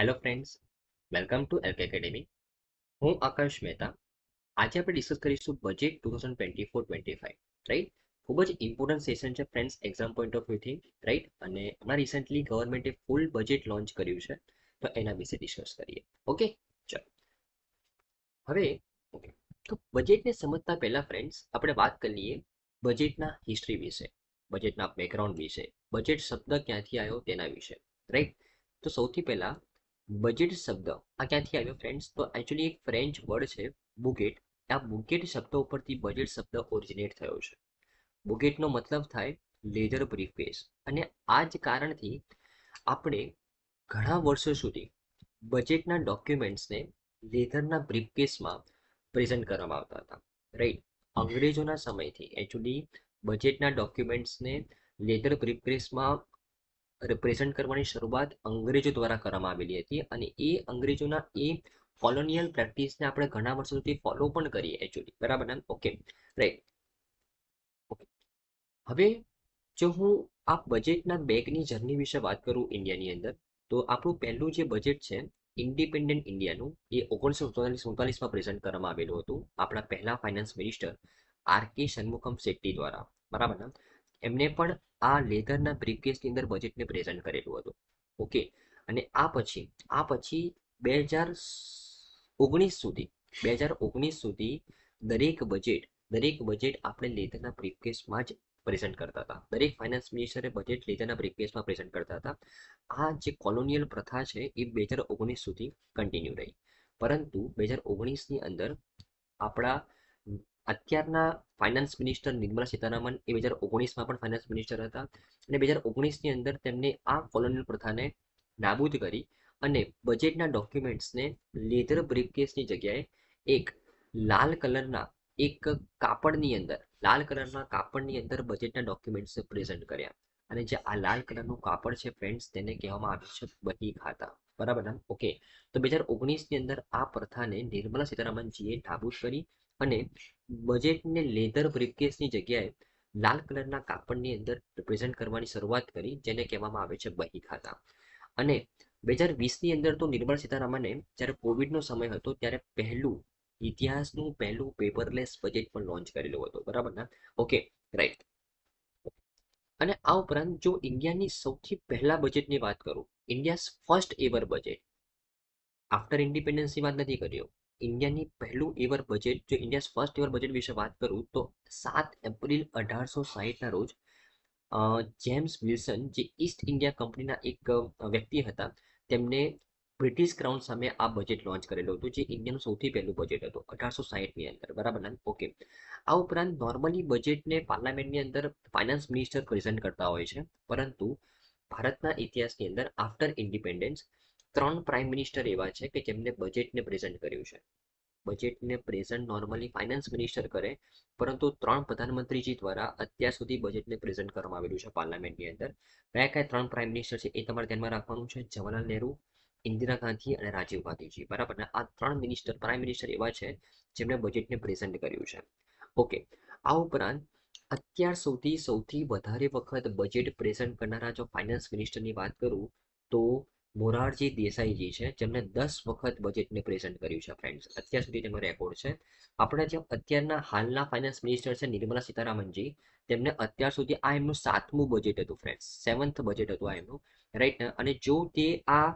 hello friends welcome to LK academy હું આકાશ મહેતા આજે આપણે ડિસ્કસ કરીશું budget two thousand twenty four twenty five right ખૂબ જ ઇમ્પોર્ટન્ટ સેશન છે ફ્રેન્ડ્સ એક્ઝામ પોઈન્ટ ઓફ વ્યૂથી રાઈટ અને હમણાં રિસન્ટલી ગવર્મેન્ટે ફૂલ બજેટ લોન્ચ કર્યું છે તો એના વિશે ડિસ્કસ કરીએ ઓકે ચલો હવે ઓકે તો બજેટને સમજતા પહેલાં ફ્રેન્ડ્સ આપણે વાત કરી લઈએ બજેટના હિસ્ટ્રી વિશે બજેટના બેકગ્રાઉન્ડ વિશે બજેટ શબ્દ ક્યાંથી આવ્યો તેના વિશે રાઈટ તો સૌથી પહેલાં બજેટ શબ્દ આ ક્યાંથી આવ્યો ફ્રેન્ડ્સ તો એકચ્યુઅલી એક ફ્રેન્ચ વર્ડ છે બુકેટ આ બુકેટ શબ્દ ઉપરથી બજેટ શબ્દ ઓરિજિનેટ થયો છે બુકેટનો મતલબ થાય લેધર બ્રીફકેસ અને આ જ કારણથી આપણે ઘણા વર્ષો સુધી બજેટના ડોક્યુમેન્ટ્સને લેધરના બ્રીફકેસમાં પ્રેઝન્ટ કરવામાં આવતા હતા રાઈટ અંગ્રેજોના સમયથી એકચ્યુઅલી બજેટના ડોક્યુમેન્ટ્સને લેધર બ્રીફકેસમાં રિપ્રેઝન્ટ કરવાની શરૂઆત અંગ્રેજો દ્વારા કરવામાં આવેલી હતી અને એ અંગ્રેજોના એ કોલોનિયલ પ્રેક્ટિસને આપણે ઘણા વર્ષો સુધી ફોલો પણ કરીએ એકચ્યુઅલી બરાબર ને ઓકે રાઈટ હવે જો હું આ બજેટના બેગની જર્ની વિશે વાત કરું ઇન્ડિયાની અંદર તો આપણું પહેલું જે બજેટ છે ઇન્ડિપેન્ડન્ટ ઇન્ડિયાનું એ ઓગણીસો સુડતાલીસમાં પ્રેઝન્ટ કરવામાં આવેલું હતું આપણા પહેલા finance minister R K શણમુખમ Shetty દ્વારા બરાબર ને એમને પણ આ લેધરના બ્રીફકેસની અંદર બજેટને પ્રેઝન્ટ કરેલું હતું ઓકે અને આ પછી આ પછી બે હજાર ઓગણીસ સુધી બે હજાર ઓગણીસ સુધી દરેક બજેટ દરેક બજેટ આપણે લેધરના બ્રીફકેસમાં જ પ્રેઝન્ટ કરતા હતા દરેક ફાઇનાન્સ મિનિસ્ટરે બજેટ લેધરના બ્રીફકેસમાં પ્રેઝન્ટ કરતા હતા આ જે કોલોનિયલ પ્રથા છે એ બે હજાર ઓગણીસ સુધી કન્ટિન્યુ રહી પરંતુ બે હજાર ઓગણીસની અંદર આપણા અત્યારના ફાઇનાન્સ મિનિસ્ટર નિર્મલા સીતારામન એ બે હજાર ઓગણીસમાં પણ ફાઇનાન્સ મિનિસ્ટર હતા અને બે હજાર ઓગણીસની અંદર તેમને આ કોલોનિયલ પ્રથાને નાબૂદ કરી અને બજેટના ડોક્યુમેન્ટ્સને લેધર બ્રીફકેસની જગ્યાએ એક લાલ કલરના એક કાપડની અંદર લાલ કલરના કાપડની અંદર બજેટના ડોક્યુમેન્ટ્સ પ્રેઝન્ટ કર્યા અને જે આ લાલ કલરનું કાપડ છે ફ્રેન્ડ્સ તેને કહેવામાં આવ્યું છે બહી ખાતા બરાબર ઓકે તો બે હજાર ઓગણીસની અંદર આ પ્રથાને નિર્મલા સીતારામનજીએ નાબૂદ કરી અને બજેટને લેધર બ્રીફકેસની જગ્યાએ લાલ કલરના કાપડની અંદર રિપ્રેઝેન્ટ કરવાની શરૂઆત કરી જેને કહેવામાં આવે છે બહી ખાતા અને બે હજાર વીસની અંદર તો નિર્મળ સીતારામને જ્યારે કોવિડનો સમય હતો ત્યારે પહેલું ઇતિહાસનું પહેલું પેપરલેસ બજેટ પણ લોન્ચ કરેલું હતું બરાબર ના ઓકે રાઈટ અને આ ઉપરાંત જો ઇન્ડિયાની સૌથી પહેલા બજેટની વાત કરું India's first ever budget after ઇન્ડિપેન્ડન્સની વાત નથી કર્યો ઇન્ડિયાની પહેલું એવર બજેટ જો ઇન્ડિયા ફર્સ્ટ એવર બજેટ વિશે વાત કરું તો સાત એપ્રિલ અઢારસો સાહીઠના રોજ જેમ્સ વિલ્સન જે ઈસ્ટ ઇન્ડિયા કંપનીના એક વ્યક્તિ હતા તેમને બ્રિટિશ ક્રાઉન સામે આ બજેટ લોન્ચ કરેલું હતું જે ઇન્ડિયાનું સૌથી પહેલું બજેટ હતું અઢારસો સાહીઠની અંદર બરાબર ને ઓકે આ ઉપરાંત નોર્મલી બજેટને પાર્લામેન્ટની અંદર ફાઇનાન્સ મિનિસ્ટર પ્રેઝન્ટ કરતા હોય છે પરંતુ ભારતના ઇતિહાસની અંદર આફ્ટર ઇન્ડિપેન્ડન્સ ત્રણ પ્રાઇમ મિનિસ્ટર એવા છે કે જેમને બજેટને પ્રેઝન્ટ કર્યું છે બજેટને પ્રેઝન્ટ નોર્મલી ફાઇનાન્સ મિનિસ્ટર કરે પરંતુ ત્રણ પ્રધાનમંત્રીજી દ્વારા અત્યાર સુધી બજેટને પ્રેઝન્ટ કરવામાં આવેલું છે પાર્લામેન્ટની અંદર કયા કયા ત્રણ પ્રાઇમ મિનિસ્ટર છે એ તમારે ધ્યાનમાં રાખવાનું છે જવાહરલાલ નહેરુ ઇન્દિરા ગાંધી અને રાજીવ ગાંધીજી બરાબર ને આ ત્રણ મિનિસ્ટર પ્રાઇમ મિનિસ્ટર એવા છે જેમણે બજેટને પ્રેઝન્ટ કર્યું છે ઓકે આ ઉપરાંત અત્યાર સુધી સૌથી વધારે વખત બજેટ પ્રેઝન્ટ કરનારા જો ફાઇનાન્સ મિનિસ્ટરની વાત કરું તો મોરારજી દેસાઈજી છે જેમણે દસ વખત બજેટને પ્રેઝન્ટ કર્યું છે ફ્રેન્ડ્સ અત્યાર સુધી તેમનો રેકોર્ડ છે આપણે જે અત્યારના હાલના ફાઇનાન્સ મિનિસ્ટર છે નિર્મલા સીતારામનજી તેમને અત્યાર સુધી આ એમનું સાતમું બજેટ હતું ફ્રેન્ડ્સ સેવન્થ બજેટ હતું આ એમનું રાઈટ અને જો તે આ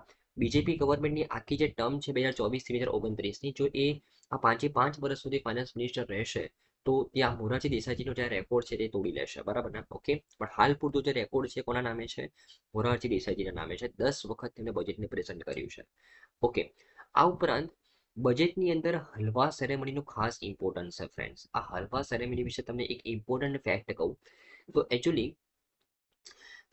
બીજેપી ગવર્મેન્ટની આખી જે ટર્મ છે બે હજાર ચોવીસ બે હજાર ઓગણત્રીસની જો એ આ પાંચે પાંચ વર્ષ સુધી ફાઇનાન્સ મિનિસ્ટર રહેશે તો ત્યાં મોરારજી દેસાઈજીનો જે રેકોર્ડ છે તે તોડી લેશે બરાબર ને ઓકે પણ હાલ પૂરતો જે રેકોર્ડ છે કોના નામે છે મોરારજી દેસાઈજીના નામે છે દસ વખત તેમણે બજેટને પ્રેઝન્ટ કર્યું છે ઓકે આ ઉપરાંત બજેટની અંદર હલવા સેરેમનીનું ખાસ ઇમ્પોર્ટન્સ છે ફ્રેન્ડ્સ આ હલવા સેરેમની વિશે તમને એક ઇમ્પોર્ટન્ટ ફેક્ટ કહું તો એકચ્યુઅલી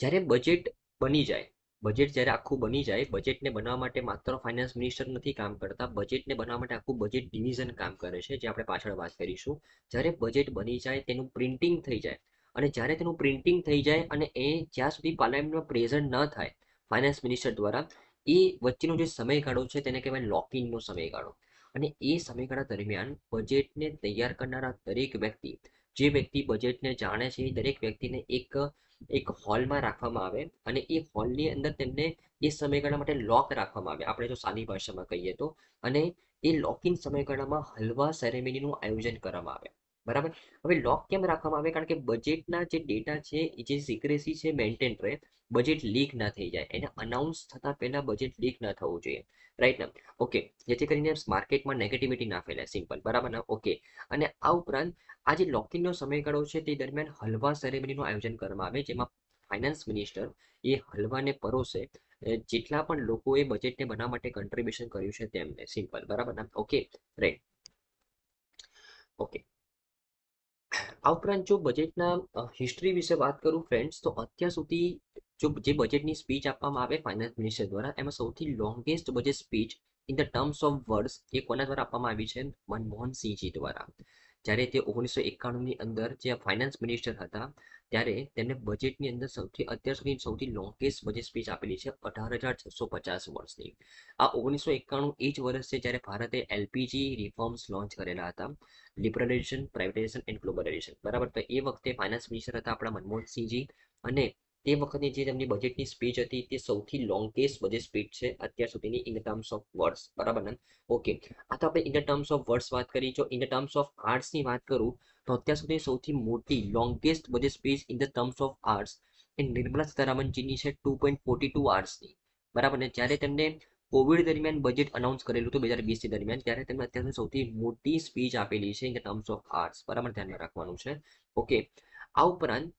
જ્યારે બજેટ બની જાય બજેટ જ્યારે આખું બની જાય બજેટને બનાવવા માટે માત્ર ફાઇનાન્સ મિનિસ્ટર નથી કામ કરતા બજેટને બનાવવા માટે આખું બજેટ ડિવિઝન કામ કરે છે જે આપણે પાછળ વાત કરીશું જ્યારે બજેટ બની જાય તેનું પ્રિન્ટિંગ થઈ જાય અને જ્યારે તેનું પ્રિન્ટિંગ થઈ જાય અને એ જ્યાં સુધી પાર્લામેન્ટમાં પ્રેઝન્ટ ન થાય ફાઇનાન્સ મિનિસ્ટર દ્વારા એ વચ્ચેનો જે સમયગાળો છે તેને કહેવાય લોકિંગનો સમયગાળો અને એ સમયગાળા દરમિયાન બજેટને તૈયાર કરનારા દરેક વ્યક્તિ જે વ્યક્તિ બજેટને જાણે છે એ દરેક વ્યક્તિને એક એક હોલમાં રાખવામાં આવે અને એ હોલની અંદર તેમને એ સમયગાળા માટે લોક રાખવામાં આવે આપણે જો સાદી ભાષામાં કહીએ તો અને એ લોકિંગ સમયગાળામાં હલવા સેરેમનીનું આયોજન કરવામાં આવે બરાબર હવે લોક કેમ રાખવામાં આવે કારણ કે બજેટના જે ડેટા છે એ જે સિક્રેસી છે મેન્ટેન રહે બજેટ લીક ના થઈ જાય એને અનાઉન્સ થતા પહેલા બજેટ લીક ના થવું જોઈએ રાઈટ ને ઓકે જેથી કરીને માર્કેટમાં નેગેટિવિટી ના ફેલાય સિમ્પલ બરાબર ને ઓકે અને આ ઉપરાંત આ જે લોકિંગનો સમયગાળો છે તે દરમિયાન હલવા સેરેમનીનું આયોજન કરવામાં આવે જેમાં ફાઇનાન્સ મિનિસ્ટર એ હલવાને પરોસે જેટલા પણ લોકોએ બજેટને બનાવવા માટે કન્ટ્રીબ્યુશન કર્યું છે તેમને સિમ્પલ બરાબર ઓકે રાઈટ ઓકે આ ઉપરાંત જો બજેટના હિસ્ટ્રી વિશે વાત કરું ફ્રેન્ડ્સ તો અત્યાર સુધી જો જે બજેટની સ્પીચ આપવામાં આવે ફાઇનાન્સ મિનિસ્ટર દ્વારા એમાં સૌથી longest budget speech in the terms of words એ કોના દ્વારા આપવામાં આવી છે મનમોહન સિંહજી દ્વારા જ્યારે તે ઓગણીસો એકાણુંની અંદર જે ફાઇનાન્સ મિનિસ્ટર હતા ત્યારે તેમને બજેટની અંદર સૌથી અત્યાર સુધી સૌથી લોંગેસ્ટ બજેટ સ્પીચ આપેલી છે અઢાર હજાર છસો પચાસ વર્ષની આ ઓગણીસો એકાણું એ જ વર્ષ છે જ્યારે ભારતે એલપીજી રિફોર્મ્સ લોન્ચ કરેલા હતા લિબરલાઇઝેશન પ્રાઇવેટાઇઝેશન એન્ડ ગ્લોબલાઇઝેશન બરાબર તો એ વખતે ફાઇનાન્સ મિનિસ્ટર હતા આપણા મનમોહનસિંહજી અને તે વખતની જે તેમની બજેટની સ્પીચ હતી તે સૌથી લોંગેસ્ટ બજેટ સ્પીચ છે અત્યાર સુધીની ઇન ટર્મ્સ ઓફ વર્ડ્સ બરાબર ને ઓકે આ તો આપણે ઇન ટર્મ્સ ઓફ વર્ડ્સ વાત કરી જો ઇન ટર્મ્સ ઓફ આર્ટ્સની વાત કરું તો અત્યાર સુધી સૌથી મોટી longest budget speech in the terms of hours એ નિર્મલા સીતારામનજીની છે ટુ પોઈન્ટ ફોર્ટી ટુ આર્ટ્સની બરાબર ને જ્યારે તેમને કોવિડ દરમિયાન બજેટ અનાઉન્સ કરેલું હતું બે હજાર વીસથી દરમિયાન ત્યારે તેમણે અત્યારે સૌથી મોટી સ્પીચ આપેલી છે in the terms of hours બરાબર ધ્યાનમાં રાખવાનું છે ઓકે આ ઉપરાંત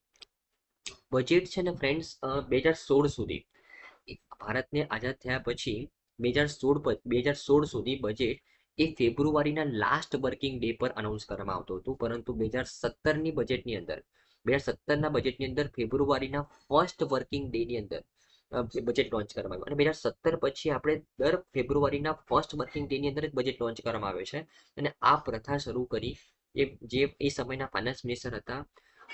બજેટ છે ને ફ્રેન્ડ્સ બે હજાર સોળ સુધી ભારતને આઝાદ થયા પછી બે હજાર સોળ બે હજાર સોળ સુધી બજેટ એ ફેબ્રુઆરીના લાસ્ટ વર્કિંગ ડે પર અનાઉન્સ કરવામાં આવતું હતું પરંતુ બે હજાર સત્તરની બજેટની અંદર બે હજાર સત્તરના બજેટની અંદર ફેબ્રુઆરીના ફર્સ્ટ વર્કિંગ ડેની અંદર બજેટ લોન્ચ કરવામાં આવ્યું અને બે હજાર સત્તર પછી આપણે દર ફેબ્રુઆરીના ફર્સ્ટ વર્કિંગ ડેની અંદર જ બજેટ લોન્ચ કરવામાં આવે છે અને આ પ્રથા શરૂ કરી એ જે એ સમયના ફાઇનાન્સ મિનિસ્ટર હતા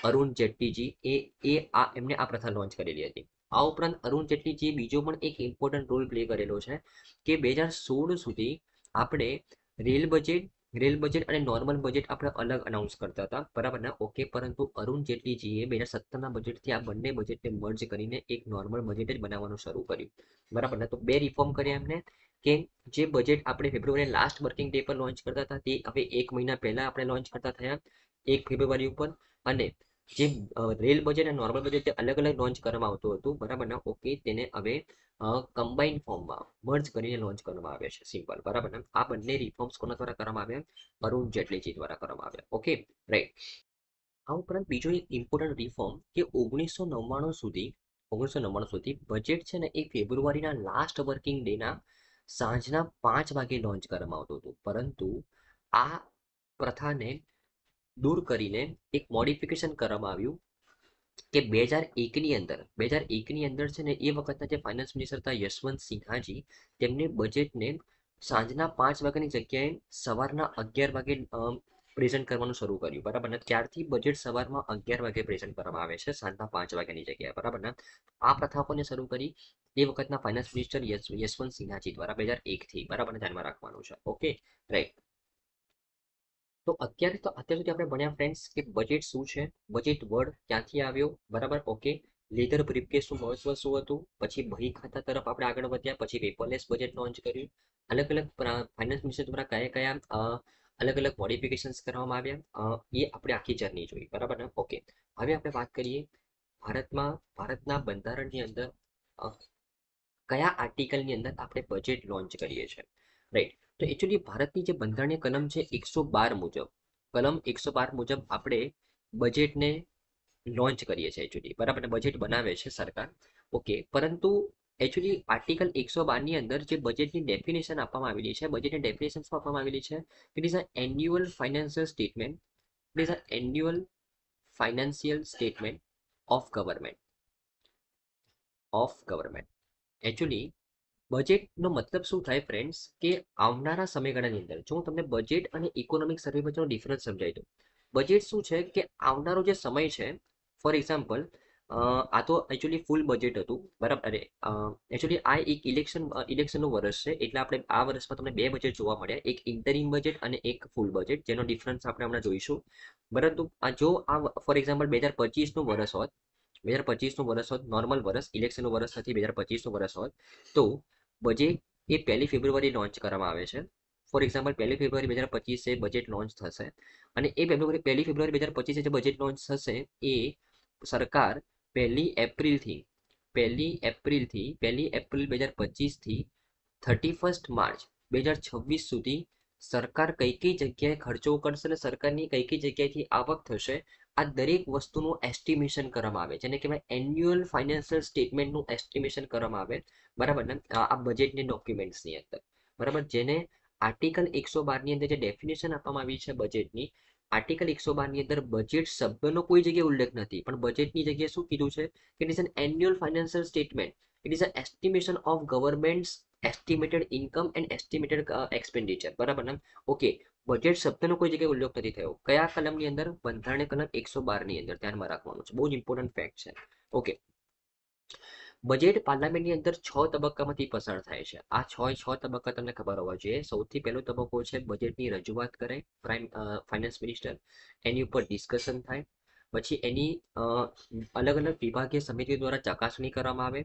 અરુણ જેટલીજી એ એ આ એમને આ પ્રથા લોન્ચ કરેલી હતી આ ઉપરાંત અરુણ જેટલીજીએ બીજો પણ એક ઇમ્પોર્ટન્ટ રોલ પ્લે કરેલો છે કે બે હજાર સોળ સુધી આપણે રેલ બજેટ રેલ બજેટ અને નોર્મલ બજેટ આપણે અલગ અનાઉન્સ કરતા હતા બરાબર ને ઓકે પરંતુ અરુણ જેટલીજીએ બે હજાર સત્તરના બજેટથી આ બંને બજેટને મર્જ કરીને એક નોર્મલ બજેટ જ બનાવવાનું શરૂ કર્યું બરાબર ને તો બે રિફોર્મ કર્યા એમને કે જે બજેટ આપણે ફેબ્રુઆરી લાસ્ટ વર્કિંગ ડે પર લોન્ચ કરતા હતા તે હવે એક મહિના પહેલા આપણે લોન્ચ કરતા થયા એક ફેબ્રુઆરી ઉપર અને જે રેલ બજેટ અને નોર્મલ બજેટ જે અલગ અલગ લોન્ચ કરવામાં આવતું હતું બરાબર ના ઓકે તેને હવે કમ્બાઈન ફોર્મમાં મર્જ કરીને લોન્ચ કરવામાં આવે છે સિમ્પલ બરાબર ને આ બંને રિફોર્મ્સ કોના દ્વારા કરવામાં આવ્યા અરુણ જેટલીજી દ્વારા કરવામાં આવ્યા ઓકે રાઈટ આ ઉપરાંત બીજો એક ઇમ્પોર્ટન્ટ રિફોર્મ કે ઓગણીસો નવ્વાણું સુધી ઓગણીસો નવ્વાણું સુધી બજેટ છે ને એ ફેબ્રુઆરીના લાસ્ટ વર્કિંગ ડેના સાંજના પાંચ વાગે લોન્ચ કરવામાં આવતું હતું પરંતુ આ પ્રથાને દૂર કરીને એક મોડિફિકેશન કરવામાં આવ્યું કે બે હજાર એકની અંદર બે હજાર એકની અંદર છે ને એ વખતના જે ફાઇનાન્સ મિનિસ્ટર હતા યશવંત સિન્હાજી તેમને બજેટને સાંજના પાંચ વાગ્યાની જગ્યાએ સવારના અગિયાર વાગે પ્રેઝન્ટ કરવાનું શરૂ કર્યું બરાબર ને ત્યારથી બજેટ સવારમાં અગિયાર વાગે પ્રેઝન્ટ કરવામાં આવે છે સાંજના પાંચ વાગ્યાની જગ્યાએ બરાબર ને આ પ્રથા કોને શરૂ કરી એ વખતના ફાઇનાન્સ મિનિસ્ટર યશવંત સિન્હાજી દ્વારા બે હજાર એકથી બરાબર ધ્યાનમાં રાખવાનું છે ઓકે રાઈટ તો અત્યારે તો અત્યાર સુધી આપણે ભણ્યા ફ્રેન્ડ્સ કે બજેટ શું છે બજેટ વર્ડ ક્યાંથી આવ્યો બરાબર ઓકે લેધર બ્રીફકેસનું મહત્વ શું હતું પછી બહી ખાતા તરફ આપણે આગળ વધ્યા પછી પેપરલેસ બજેટ લોન્ચ કર્યું અલગ અલગ ફાઇનાન્સ મિનિસ્ટર દ્વારા કયા કયા અલગ અલગ મોડિફિકેશન્સ કરવામાં આવ્યા એ આપણે આખી જર્ની જોઈ બરાબર ને ઓકે હવે આપણે વાત કરીએ ભારતમાં ભારતના બંધારણની અંદર કયા આર્ટિકલની અંદર આપણે બજેટ લોન્ચ કરીએ છીએ રાઈટ તો એકચ્યુઅલી ભારતની જે બંધારણીય કલમ છે એકસો બાર મુજબ કલમ એકસો બાર મુજબ આપણે બજેટને લોન્ચ કરીએ છીએ એકચ્યુઅલી બરાબર બજેટ બનાવે છે સરકાર ઓકે પરંતુ એકચ્યુઅલી આર્ટિકલ એકસો બારની અંદર જે બજેટની ડેફિનેશન આપવામાં આવેલી છે બજેટની ડેફિનેશન આપવામાં આવેલી છે it is a annual financial statement it is a annual financial statement of government of government actually બજેટનો મતલબ શું થાય ફ્રેન્ડ્સ કે આવનારા સમયગાળાની અંદર જો હું તમને બજેટ અને ઇકોનોમિક સર્વે વચ્ચેનો ડિફરન્સ સમજાવી દઉં બજેટ શું છે કે આવનારો જે સમય છે ફોર એક્ઝામ્પલ આ તો એકચ્યુઅલી ફૂલ બજેટ હતું બરાબર અરે એકચ્યુઅલી આ એક ઇલેક્શન ઇલેક્શનનું વર્ષ છે એટલે આપણે આ વર્ષમાં તમને બે બજેટ જોવા મળ્યા એક ઇન્ટરિમ બજેટ અને એક ફૂલ બજેટ જેનો ડિફરન્સ આપણે હમણાં જોઈશું પરંતુ આ જો આ ફોર એક્ઝામ્પલ બે હજાર પચીસનું વર્ષ હોત બે હજાર પચીસનું વર્ષ હોત નોર્મલ વર્ષ ઇલેક્શનનું વર્ષ નથી બે હજાર પચીસનું વર્ષ હોત તો બજેટ એ પહેલી ફેબ્રુઆરી લોન્ચ કરવામાં આવે છે ફોર એક્ઝામ્પલ પહેલી ફેબ્રુઆરી બે હજાર પચીસે બજેટ લોન્ચ થશે અને એ ફેબ્રુઆરી પહેલી ફેબ્રુઆરી બે હજાર પચીસે જે બજેટ લોન્ચ થશે એ સરકાર પહેલી એપ્રિલથી પહેલી એપ્રિલથી પહેલી એપ્રિલ બે હજાર પચીસથી થર્ટી ફર્સ્ટ માર્ચ બે હજાર છવ્વીસ સુધી સરકાર કઈ કઈ જગ્યાએ ખર્ચો કરશે અને સરકારની કઈ કઈ જગ્યાએથી આવક થશે આ દરેક વસ્તુનું એસ્ટિમેશન કરવામાં આવે જેને કહેવાય એન્યુઅલ ફાઇનાન્શિયલ સ્ટેટમેન્ટનું એસ્ટિમેશન કરવામાં આવે બરાબર ને આ બજેટની ડોક્યુમેન્ટ્સની અંદર બરાબર જેને આર્ટિકલ એકસો બારની અંદર જે ડેફિનેશન આપવામાં આવી છે બજેટની આર્ટિકલ એકસો બારની અંદર બજેટ શબ્દનો કોઈ જગ્યાએ ઉલ્લેખ નથી પણ બજેટની જગ્યાએ શું કીધું છે કે it is an annual financial statement it is a estimation of government estimated income and estimated expenditure બરાબર ને ઓકે બજેટ શબ્દનો કોઈ જગ્યાએ ઉલ્લેખ નથી થયો કયા કલમની અંદર બંધારણ કલમ એકસો બારની અંદર ધ્યાનમાં રાખવાનું છે બહુ જ ઇમ્પોર્ટન્ટ ફેક્ટ છે ઓકે બજેટ પાર્લામેન્ટની અંદર છ તબક્કામાંથી પસાર થાય છે આ છ છ તબક્કા તમને ખબર હોવા જોઈએ સૌથી પહેલો તબક્કો છે બજેટની રજૂઆત કરે પ્રાઇમ ફાઇનાન્સ મિનિસ્ટર એની ઉપર ડિસ્કશન થાય પછી એની અલગ અલગ વિભાગીય સમિતિઓ દ્વારા ચકાસણી કરવામાં આવે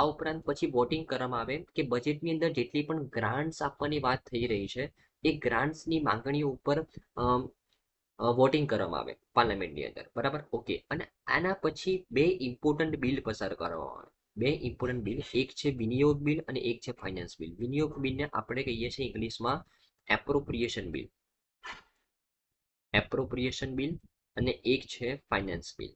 આ ઉપરાંત પછી વોટિંગ કરવામાં આવે કે બજેટની અંદર જેટલી પણ ગ્રાન્ટ્સ આપવાની વાત થઈ રહી છે એ ગ્રાન્ટ્સની માંગણીઓ ઉપર વોટિંગ કરવામાં આવે પાર્લામેન્ટની અંદર બરાબર ઓકે અને આના પછી બે ઇમ્પોર્ટન્ટ બિલ પસાર કરવામાં આવે બે ઇમ્પોર્ટન્ટ બિલ એક છે વિનિયોગ બિલ અને એક છે ફાઇનાન્સ બિલ વિનિયોગ બિલને આપણે કહીએ છીએ ઇંગ્લિશમાં એપ્રોપ્રિએશન બિલ એપ્રોપ્રિએશન બિલ અને એક છે ફાઇનાન્સ બિલ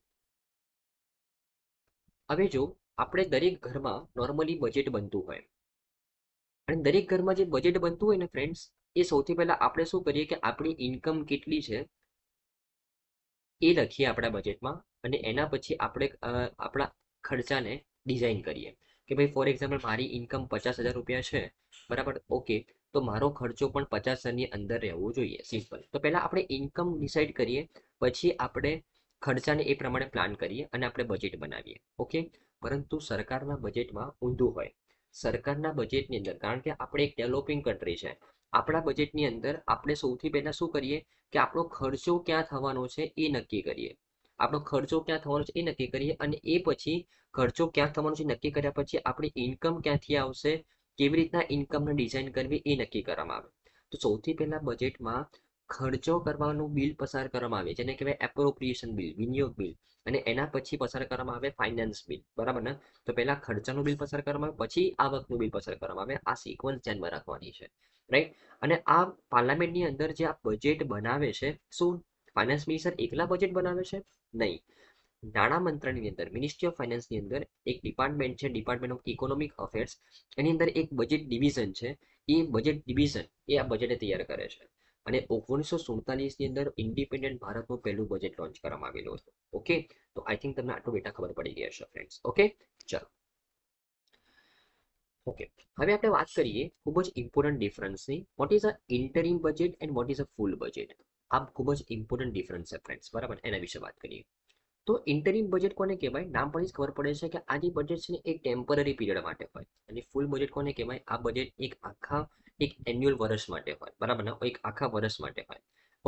હવે જો આપણે દરેક ઘરમાં નોર્મલી બજેટ બનતું હોય અને દરેક ઘરમાં જે બજેટ બનતું હોય ને ફ્રેન્ડ્સ એ સૌથી પહેલાં આપણે શું કરીએ કે આપણી ઇન્કમ કેટલી છે એ લખીએ આપણા બજેટમાં અને એના પછી આપણે આપણા ખર્ચાને ડિઝાઇન કરીએ કે ભાઈ ફોર એક્ઝામ્પલ મારી ઇન્કમ પચાસ હજાર રૂપિયા છે બરાબર ઓકે તો મારો ખર્ચો પણ પચાસ હજારની અંદર રહેવો જોઈએ સિમ્પલ તો પહેલાં આપણે ઇન્કમ ડિસાઇડ કરીએ પછી આપણે ખર્ચાને એ પ્રમાણે પ્લાન કરીએ અને આપણે બજેટ બનાવીએ ઓકે પરંતુ સરકારના બજેટમાં ઊંધું હોય સરકારના બજેટની અંદર કારણ કે આપણે એક ડેવલપિંગ કન્ટ્રી છે આપણા બજેટની અંદર આપણે સૌથી પહેલાં શું કરીએ કે આપણો ખર્ચો ક્યાં થવાનો છે એ નક્કી કરીએ આપણો ખર્ચો ક્યાં થવાનો છે એ નક્કી કરીએ અને એ પછી ખર્ચો ક્યાં થવાનો છે નક્કી કર્યા પછી આપણી ઇન્કમ ક્યાંથી આવશે કેવી રીતના ઇન્કમને ડિઝાઇન કરવી એ નક્કી કરવામાં આવે તો સૌથી પહેલાં બજેટમાં ખર્ચો કરવાનું બિલ પસાર કરવામાં આવે જેને કહેવાય એપ્રોપ્રિએશન બિલ વિનિયોગ બિલ અને એના પછી પસાર કરવામાં આવે ફાઇનાન્સ બિલ બરાબર ને તો પહેલાં ખર્ચાનું બિલ પસાર કરવામાં આવે પછી આવકનું બિલ પસાર કરવામાં આવે આ સિક્વન્સ ધ્યાનમાં રાખવાની છે રાઈટ અને આ પાર્લામેન્ટની અંદર જે આ બજેટ બનાવે છે શું ફાઇનાન્સ મિનિસ્ટર એકલા બજેટ બનાવે છે નહીં નાણાં મંત્રની અંદર મિનિસ્ટ્રી ઓફ ફાઇનાન્સની અંદર એક ડિપાર્ટમેન્ટ છે ડિપાર્ટમેન્ટ ઓફ ઇકોનોમિક અફેર્સ એની અંદર એક બજેટ ડિવિઝન છે એ બજેટ ડિવિઝન એ આ બજેટને તૈયાર કરે છે અને ઓગણીસો સુડતાલીસની અંદર ઇન્ડિપેન્ડન્ટ ભારતનું પહેલું બજેટ લોન્ચ કરવામાં આવેલું હતું ઓકે તો આઈ થિંક તમને આટલું બેટા ખબર પડી ગઈ છે ફ્રેન્ડ્સ ઓકે ચલો ઓકે હવે આપણે વાત કરીએ ખૂબ જ ઇમ્પોર્ટન્ટ ડિફરન્સની what is a interim budget and what is a full budget આ ખૂબ જ ઇમ્પોર્ટન્ટ ડિફરન્સ છે ફ્રેન્ડ્સ બરાબર એના વિશે વાત કરીએ તો ઇન્ટરિમ બજેટ કોને કહેવાય નામ પરથી જ ખબર પડે છે કે આ જે બજેટ છે ને એ ટેમ્પરરી પીરિયડ માટે હોય અને ફૂલ બજેટ કોને કહેવાય આ બજેટ એક આખા એક એન્યુઅલ વર્ષ માટે હોય બરાબર ને એક આખા વર્ષ માટે હોય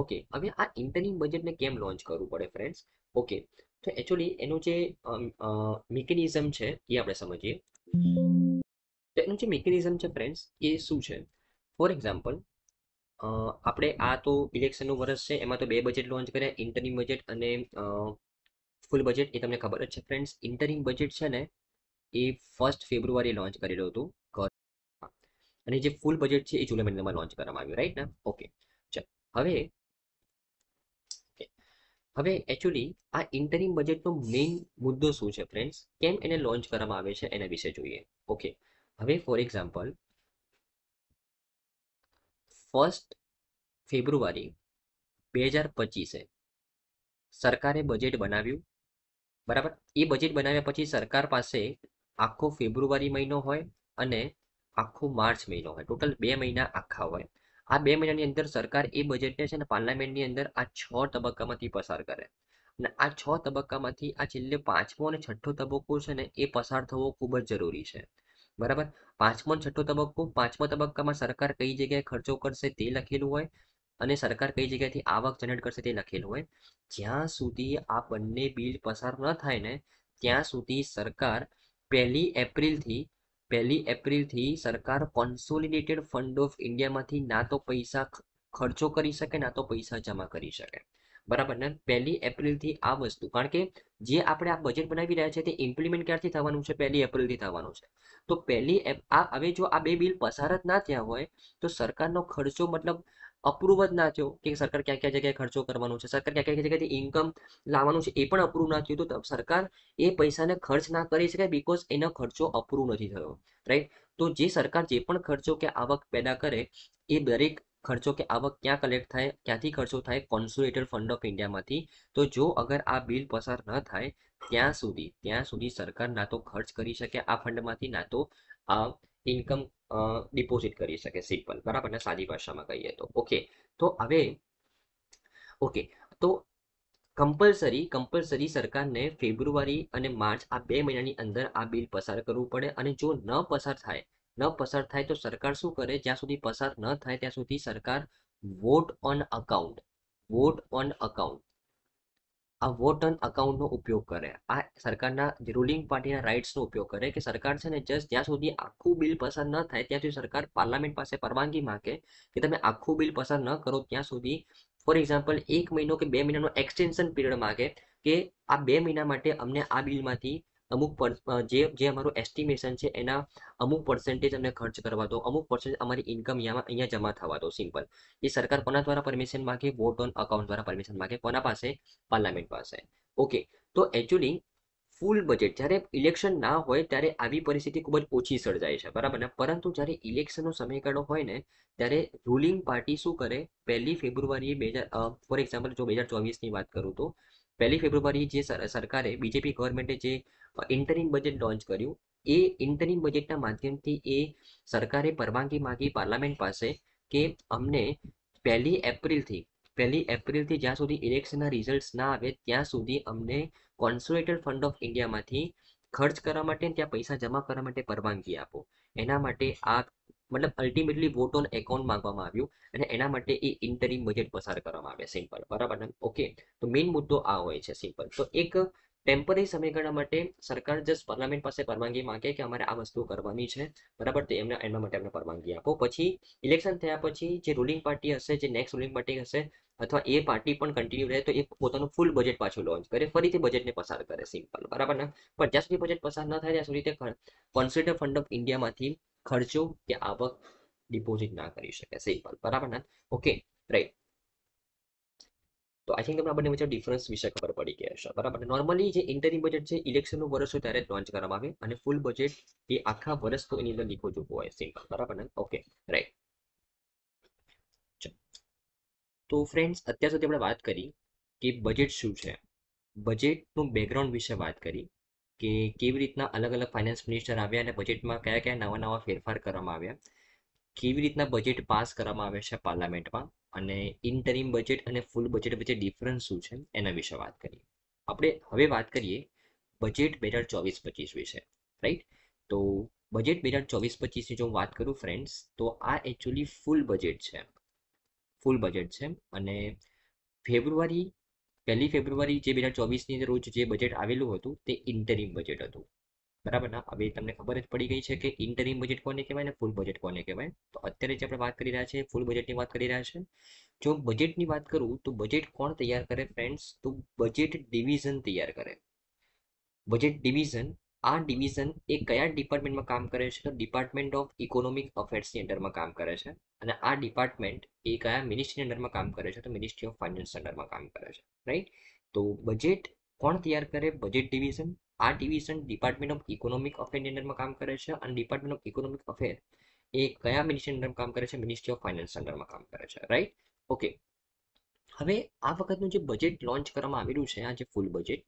ઓકે હવે આ ઇન્ટરિમ બજેટને કેમ લોન્ચ કરવું પડે ફ્રેન્ડ્સ ઓકે તો એકચ્યુઅલી એનું જે મિકેનિઝમ છે એ આપણે સમજીએ તો એનું જે મિકેનિઝમ છે ફ્રેન્ડ્સ એ શું છે ફોર એક્ઝામ્પલ આપણે આ તો ઇલેક્શનનું વર્ષ છે એમાં તો બે બજેટ લોન્ચ કર્યા ઇન્ટરિંગ બજેટ અને ફૂલ બજેટ એ તમને ખબર જ છે ફ્રેન્ડ્સ ઇન્ટરિંગ બજેટ છે ને એ ફર્સ્ટ ફેબ્રુઆરી લોન્ચ કરેલું હતું અને જે ફૂલ બજેટ છે એ જુલાઈ મહિનામાં લોન્ચ કરવામાં આવ્યું રાઈટ ને ઓકે ચાલો હવે હવે એકચ્યુઅલી આ ઇન્ટરિંગ બજેટનો મેઇન મુદ્દો શું છે ફ્રેન્ડ્સ કેમ એને લોન્ચ કરવામાં આવે છે એના વિશે જોઈએ ઓકે હવે ફોર એક્ઝામ્પલ ફર્સ્ટ ફેબ્રુઆરી બે હજાર પચીસે સરકારે બજેટ બનાવ્યું બરાબર એ બજેટ બનાવ્યા પછી સરકાર પાસે આખો ફેબ્રુઆરી મહિનો હોય અને આખો માર્ચ મહિનો હોય ટોટલ બે મહિના આખા હોય આ બે મહિનાની અંદર સરકાર એ બજેટને છે ને પાર્લામેન્ટની અંદર આ છ તબક્કામાંથી પસાર કરે અને આ છ તબક્કામાંથી આ છેલ્લે પાંચમો અને છઠ્ઠો તબક્કો છે ને એ પસાર થવો ખૂબ જ જરૂરી છે બરાબર પાંચમો છઠ્ઠો તબક્કો પાંચમો તબક્કામાં સરકાર કઈ જગ્યાએ ખર્ચો કરશે તે લખેલું હોય અને સરકાર કઈ જગ્યાએથી આવક જનરેટ કરશે તે લખેલું હોય જ્યાં સુધી આ બંને બિલ પસાર ન થાય ને ત્યાં સુધી સરકાર પહેલી એપ્રિલથી પહેલી એપ્રિલથી સરકાર કોન્સોલિડેટેડ ફંડ ઓફ ઇન્ડિયામાંથી ના તો પૈસા ખર્ચો કરી શકે ના તો પૈસા જમા કરી શકે બરાબર ને પહેલી એપ્રિલથી આ વસ્તુ કારણ કે જે આપણે આ બજેટ બનાવી રહ્યા છે તે ઇમ્પ્લિમેન્ટ ક્યારથી થવાનું છે પહેલી એપ્રિલથી થવાનું છે તો પહેલી આ હવે જો આ બે બિલ પસાર જ ના થયા હોય તો સરકારનો ખર્ચો મતલબ અપ્રૂવ જ ના થયો કે સરકાર ક્યાં ક્યાં જગ્યાએ ખર્ચો કરવાનો છે સરકાર ક્યાં ક્યાં જગ્યાએથી ઇન્કમ લાવવાનું છે એ પણ અપ્રૂવ ના થયું તો સરકાર એ પૈસાને ખર્ચ ના કરી શકે બીકોઝ એનો ખર્ચો અપ્રૂવ નથી થયો રાઈટ તો જે સરકાર જે પણ ખર્ચો કે આવક પેદા કરે એ દરેક ખર્ચો કે આવક ક્યાં કલેક્ટ થાય ક્યાંથી ખર્ચો થાય કોન્સ્યુલેટર ફંડ ઓફ ઇન્ડિયામાંથી તો જો અગર આ બિલ પસાર ન થાય ત્યાં સુધી ત્યાં સુધી સરકાર ના તો ખર્ચ કરી શકે આ ફંડમાંથી ના તો આ ઇન્કમ ડિપોઝિટ કરી શકે સિમ્પલ બરાબર ને સાદી ભાષામાં કહીએ તો ઓકે તો હવે ઓકે તો કમ્પલસરી કમ્પલસરી સરકારને ફેબ્રુઆરી અને માર્ચ આ બે મહિનાની અંદર આ બિલ પસાર કરવું પડે અને જો ન પસાર થાય ન પસાર થાય તો સરકાર શું કરે જ્યાં સુધી પસાર ન થાય ત્યાં સુધી સરકાર vote on account vote on account આ વોટ ઓન અકાઉન્ટનો ઉપયોગ કરે આ સરકારના રૂલિંગ પાર્ટીના રાઇટ્સનો ઉપયોગ કરે કે સરકાર છે ને જસ્ટ જ્યાં સુધી આખું બિલ પસાર ન થાય ત્યાં સુધી સરકાર પાર્લામેન્ટ પાસે પરવાનગી માગે કે તમે આખું બિલ પસાર ન કરો ત્યાં સુધી ફોર એક્ઝામ્પલ એક મહિનો કે બે મહિનાનો એક્સટેન્શન પીરિયડ માગે કે આ બે મહિના માટે અમને આ બિલમાંથી અમુક જે જે અમારું એસ્ટિમેશન છે એના અમુક પર્સન્ટેજ અમને ખર્ચ કરવા દો અમુક પર્સન્ટેજ અમારી ઇન્કમ અહીંયા જમા થવા દો સિમ્પલ એ સરકાર કોના દ્વારા પરમિશન માગે વોટ ઓન અકાઉન્ટ દ્વારા પરમિશન માગે કોના પાસે પાર્લામેન્ટ પાસે ઓકે તો એકચ્યુઅલી ફૂલ બજેટ જ્યારે ઇલેક્શન ના હોય ત્યારે આવી પરિસ્થિતિ ખૂબ જ ઓછી સર્જાય છે બરાબર ને પરંતુ જ્યારે ઇલેક્શનનો સમયગાળો હોય ને ત્યારે રૂલિંગ પાર્ટી શું કરે પહેલી ફેબ્રુઆરી બે હજાર ફોર એક્ઝામ્પલ જો બે હજાર ચોવીસની વાત કરું તો પહેલી ફેબ્રુઆરી જે સરકારે બીજેપી ગવર્મેન્ટે જે ઇન્ટરિમ બજેટ લોન્ચ કર્યું એ ઇન્ટરિમ બજેટના માધ્યમથી એ સરકારે પરવાનગી માગી પાર્લામેન્ટ પાસે કે અમને પહેલી એપ્રિલથી પહેલી એપ્રિલથી જ્યાં સુધી ઇલેક્શનના રિઝલ્ટ ના આવે ત્યાં સુધી અમને કોન્સોલેટેડ ફંડ ઓફ ઇન્ડિયામાંથી ખર્ચ કરવા માટે ત્યાં પૈસા જમા કરવા માટે પરવાનગી આપો એના માટે આ મતલબ અલ્ટિમેટલી વોટ ઓન એકાઉન્ટ માંગવામાં આવ્યું અને એના માટે એ ઇન્ટરિમ બજેટ પસાર કરવામાં આવે સિમ્પલ બરાબર ઓકે તો મેઇન મુદ્દો આ હોય છે સિમ્પલ તો એક ટેમ્પરરી સમયગાળા માટે સરકાર જસ્ટ પાર્લામેન્ટ પાસે પરવાનગી માંગે કે અમારે આ વસ્તુ કરવાની છે બરાબર તો એમને એના માટે અમને પરવાનગી આપો પછી ઇલેક્શન થયા પછી જે રૂલિંગ પાર્ટી હશે જે નેક્સ્ટ રૂલિંગ પાર્ટી હશે અથવા એ પાર્ટી પણ કન્ટિન્યુ રહે તો એ પોતાનું ફૂલ બજેટ પાછું લોન્ચ કરે ફરીથી બજેટને પસાર કરે સિમ્પલ બરાબર ને પણ જ્યાં સુધી બજેટ પસાર ન થાય ત્યાં સુધી તે કોન્સ્ટિટ્યુટ ફંડ ઓફ ઇન્ડિયામાંથી ખર્ચો કે આવક ડિપોઝિટ ના કરી શકે સિમ્પલ બરાબર ને ઓકે રાઈટ તો આઈ થિંક તમને બંને વચ્ચે ડિફરન્સ વિશે ખબર પડી ગઈ હશે બરાબર નોર્મલી જે ઇન્ટરિમ બજેટ છે ઇલેક્શનનું વર્ષ હોય ત્યારે લોન્ચ કરવામાં આવે અને ફૂલ બજેટ એ આખા વર્ષ તો એની અંદર લીખો જોવું હોય સિમ્પલ બરાબર ને ઓકે રાઈટ તો ફ્રેન્ડ્સ અત્યાર સુધી આપણે વાત કરી કે બજેટ શું છે બજેટનું બેકગ્રાઉન્ડ વિશે વાત કરી કે કેવી રીતના અલગ અલગ ફાઇનાન્સ મિનિસ્ટર આવ્યા અને બજેટમાં કયા કયા નવા નવા ફેરફાર કરવામાં આવ્યા કેવી રીતના બજેટ પાસ કરવામાં આવે છે પાર્લામેન્ટમાં અને ઇન્ટરિમ બજેટ અને ફૂલ બજેટ વચ્ચે ડિફરન્સ શું છે એના વિશે વાત કરીએ આપણે હવે વાત કરીએ બજેટ બે હજાર ચોવીસ પચીસ વિશે રાઈટ તો બજેટ બે હજાર ચોવીસ પચીસની જો હું વાત કરું ફ્રેન્ડ્સ તો આ એકચ્યુઅલી ફૂલ બજેટ છે ફૂલ બજેટ છે અને ફેબ્રુઆરી પહેલી ફેબ્રુઆરી જે બે હજાર ચોવીસની રોજ જે બજેટ આવેલું હતું તે ઇન્ટરિમ બજેટ હતું બરાબર ના હવે તમને ખબર જ પડી ગઈ છે કે ઇન્ટરિમ બજેટ કોને કહેવાય અને ફૂલ બજેટ કોને કહેવાય તો અત્યારે જે આપણે વાત કરી રહ્યા છીએ ફૂલ બજેટની વાત કરી રહ્યા છે જો બજેટની વાત કરું તો બજેટ કોણ તૈયાર કરે ફ્રેન્ડ્સ તો બજેટ ડિવિઝન તૈયાર કરે બજેટ ડિવિઝન આ ડિવિઝન એ કયા ડિપાર્ટમેન્ટમાં કામ કરે છે તો ડિપાર્ટમેન્ટ ઓફ ઇકોનોમિક અફેર્સની અંડરમાં કામ કરે છે અને આ ડિપાર્ટમેન્ટ એ કયા મિનિસ્ટ્રી અંડરમાં કામ કરે છે તો મિનિસ્ટ્રી ઓફ ફાઇનાન્સ અંડરમાં કામ કરે છે રાઈટ તો બજેટ કોણ તૈયાર કરે બજેટ ડિવિઝન આ ડિવિઝન ડિપાર્ટમેન્ટ ઓફ ઇકોનોમિક અફેરની અંડરમાં કામ કરે છે અને ડિપાર્ટમેન્ટ ઓફ ઇકોનોમિક અફેર એ કયા મિનિસ્ટ્રી અંડરમાં કામ કરે છે મિનિસ્ટ્રી ઓફ ફાઇનાન્સ અંડરમાં કામ કરે છે રાઈટ ઓકે હવે આ વખતનું જે બજેટ લોન્ચ કરવામાં આવેલું છે આ જે ફૂલ બજેટ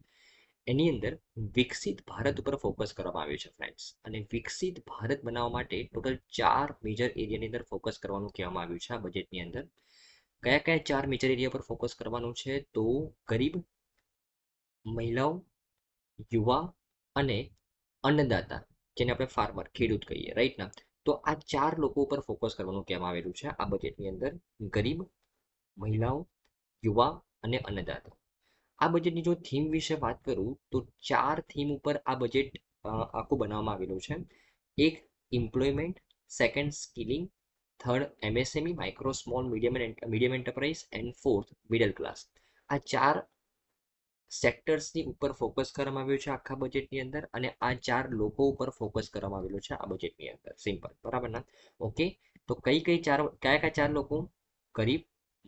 એની અંદર વિકસિત ભારત ઉપર ફોકસ કરવામાં આવ્યું છે ફ્રેન્ડ્સ અને વિકસિત ભારત બનાવવા માટે ટોટલ ચાર મેજર એરિયાની અંદર ફોકસ કરવાનું કહેવામાં આવ્યું છે આ બજેટની અંદર કયા કયા ચાર મેજર એરિયા પર ફોકસ કરવાનું છે તો ગરીબ મહિલાઓ યુવા અને અન્નદાતા જેને આપણે ફાર્મર ખેડૂત કહીએ રાઈટના તો આ ચાર લોકો ઉપર ફોકસ કરવાનું કહેવામાં આવેલું છે આ બજેટની અંદર ગરીબ મહિલાઓ યુવા અને અન્નદાતા આ બજેટની જો થીમ વિશે વાત કરું તો ચાર થીમ ઉપર આ બજેટ આખું બનાવવામાં આવેલું છે એક employment second skilling third MSME micro small medium medium enterprise and fourth middle class આ ચાર સેક્ટર્સની ઉપર ફોકસ કરવામાં આવ્યું છે આખા બજેટની અંદર અને આ ચાર લોકો ઉપર ફોકસ કરવામાં આવેલું છે આ બજેટની અંદર સિમ્પલ બરાબર ના ઓકે તો કઈ કઈ ચાર કયા કયા ચાર લોકો ગરીબ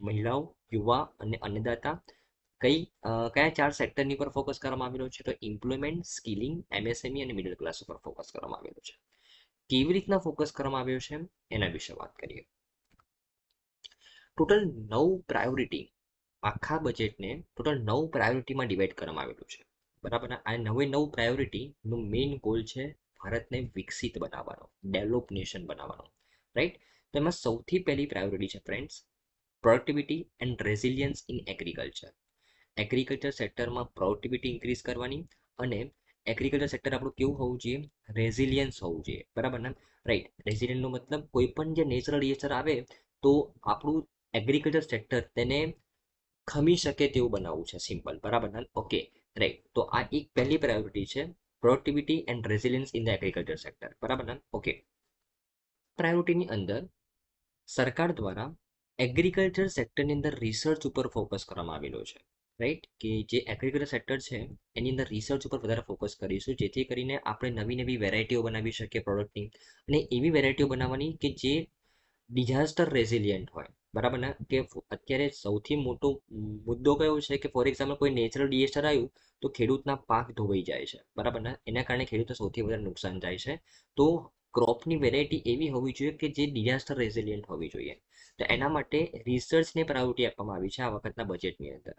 મહિલાઓ યુવા અને અન્નદાતા કઈ કયા ચાર સેક્ટરની પર ફોકસ કરવામાં આવેલો છે તો ઇમ્પ્લોયમેન્ટ સ્કિલિંગ એમએસએમઈ અને મિડલ ક્લાસ ઉપર ફોકસ કરવામાં આવેલો છે કેવી રીતના ફોકસ કરવામાં આવ્યો છે એના વિશે વાત કરીએ ટોટલ નવ પ્રાયોરિટી આખા બજેટને ટોટલ નવ પ્રાયોરિટીમાં ડિવાઈડ કરવામાં આવેલું છે બરાબર આ નવે નવ પ્રાયોરિટીનું મેઇન ગોલ છે ભારતને વિકસિત બનાવવાનો ડેવલપ નેશન બનાવવાનો રાઈટ તો એમાં સૌથી પહેલી પ્રાયોરિટી છે friends productivity and resilience in agriculture agriculture સેક્ટરમાં પ્રોડક્ટિવિટી ઇન્ક્રીઝ કરવાની અને એગ્રીકલ્ચર સેક્ટર આપણું કેવું હોવું જોઈએ રેઝિલિયન્સ હોવું જોઈએ બરાબર ને રાઈટ રેઝિલિયન્ટનો મતલબ કોઈ પણ જે નેચરલ ડિઝાસ્ટર આવે તો આપણું એગ્રીકલ્ચર સેક્ટર તેને ખમી શકે તેવું બનાવવું છે સિમ્પલ બરાબર ને ઓકે રાઈટ તો આ એક પહેલી પ્રાયોરિટી છે productivity and resilience in the agriculture sector બરાબર ને ઓકે પ્રાયોરિટીની અંદર સરકાર દ્વારા એગ્રીકલ્ચર સેક્ટરની અંદર રિસર્ચ ઉપર ફોકસ કરવામાં આવેલો છે રાઈટ કે જે એગ્રીકલ્ચર સેક્ટર છે એની અંદર રિસર્ચ ઉપર વધારે ફોકસ કરીશું જેથી કરીને આપણે નવી નવી વેરાયટીઓ બનાવી શકીએ પ્રોડક્ટની અને એવી વેરાયટીઓ બનાવવાની કે જે ડિઝાસ્ટર રેઝિલિયન્ટ હોય બરાબર ને કે અત્યારે સૌથી મોટો મુદ્દો કયો છે કે ફોર એક્ઝામ્પલ કોઈ નેચરલ ડિઝાસ્ટર આવ્યું તો ખેડૂતના પાક ધોવાઈ જાય છે બરાબર ને એના કારણે ખેડૂતો સૌથી વધારે નુકસાન જાય છે તો ક્રોપની વેરાયટી એવી હોવી જોઈએ કે જે ડિઝાસ્ટર રેઝિલિયન્ટ હોવી જોઈએ તો એના માટે રિસર્ચને પ્રાયોરિટી આપવામાં આવી છે આ વખતના બજેટની અંદર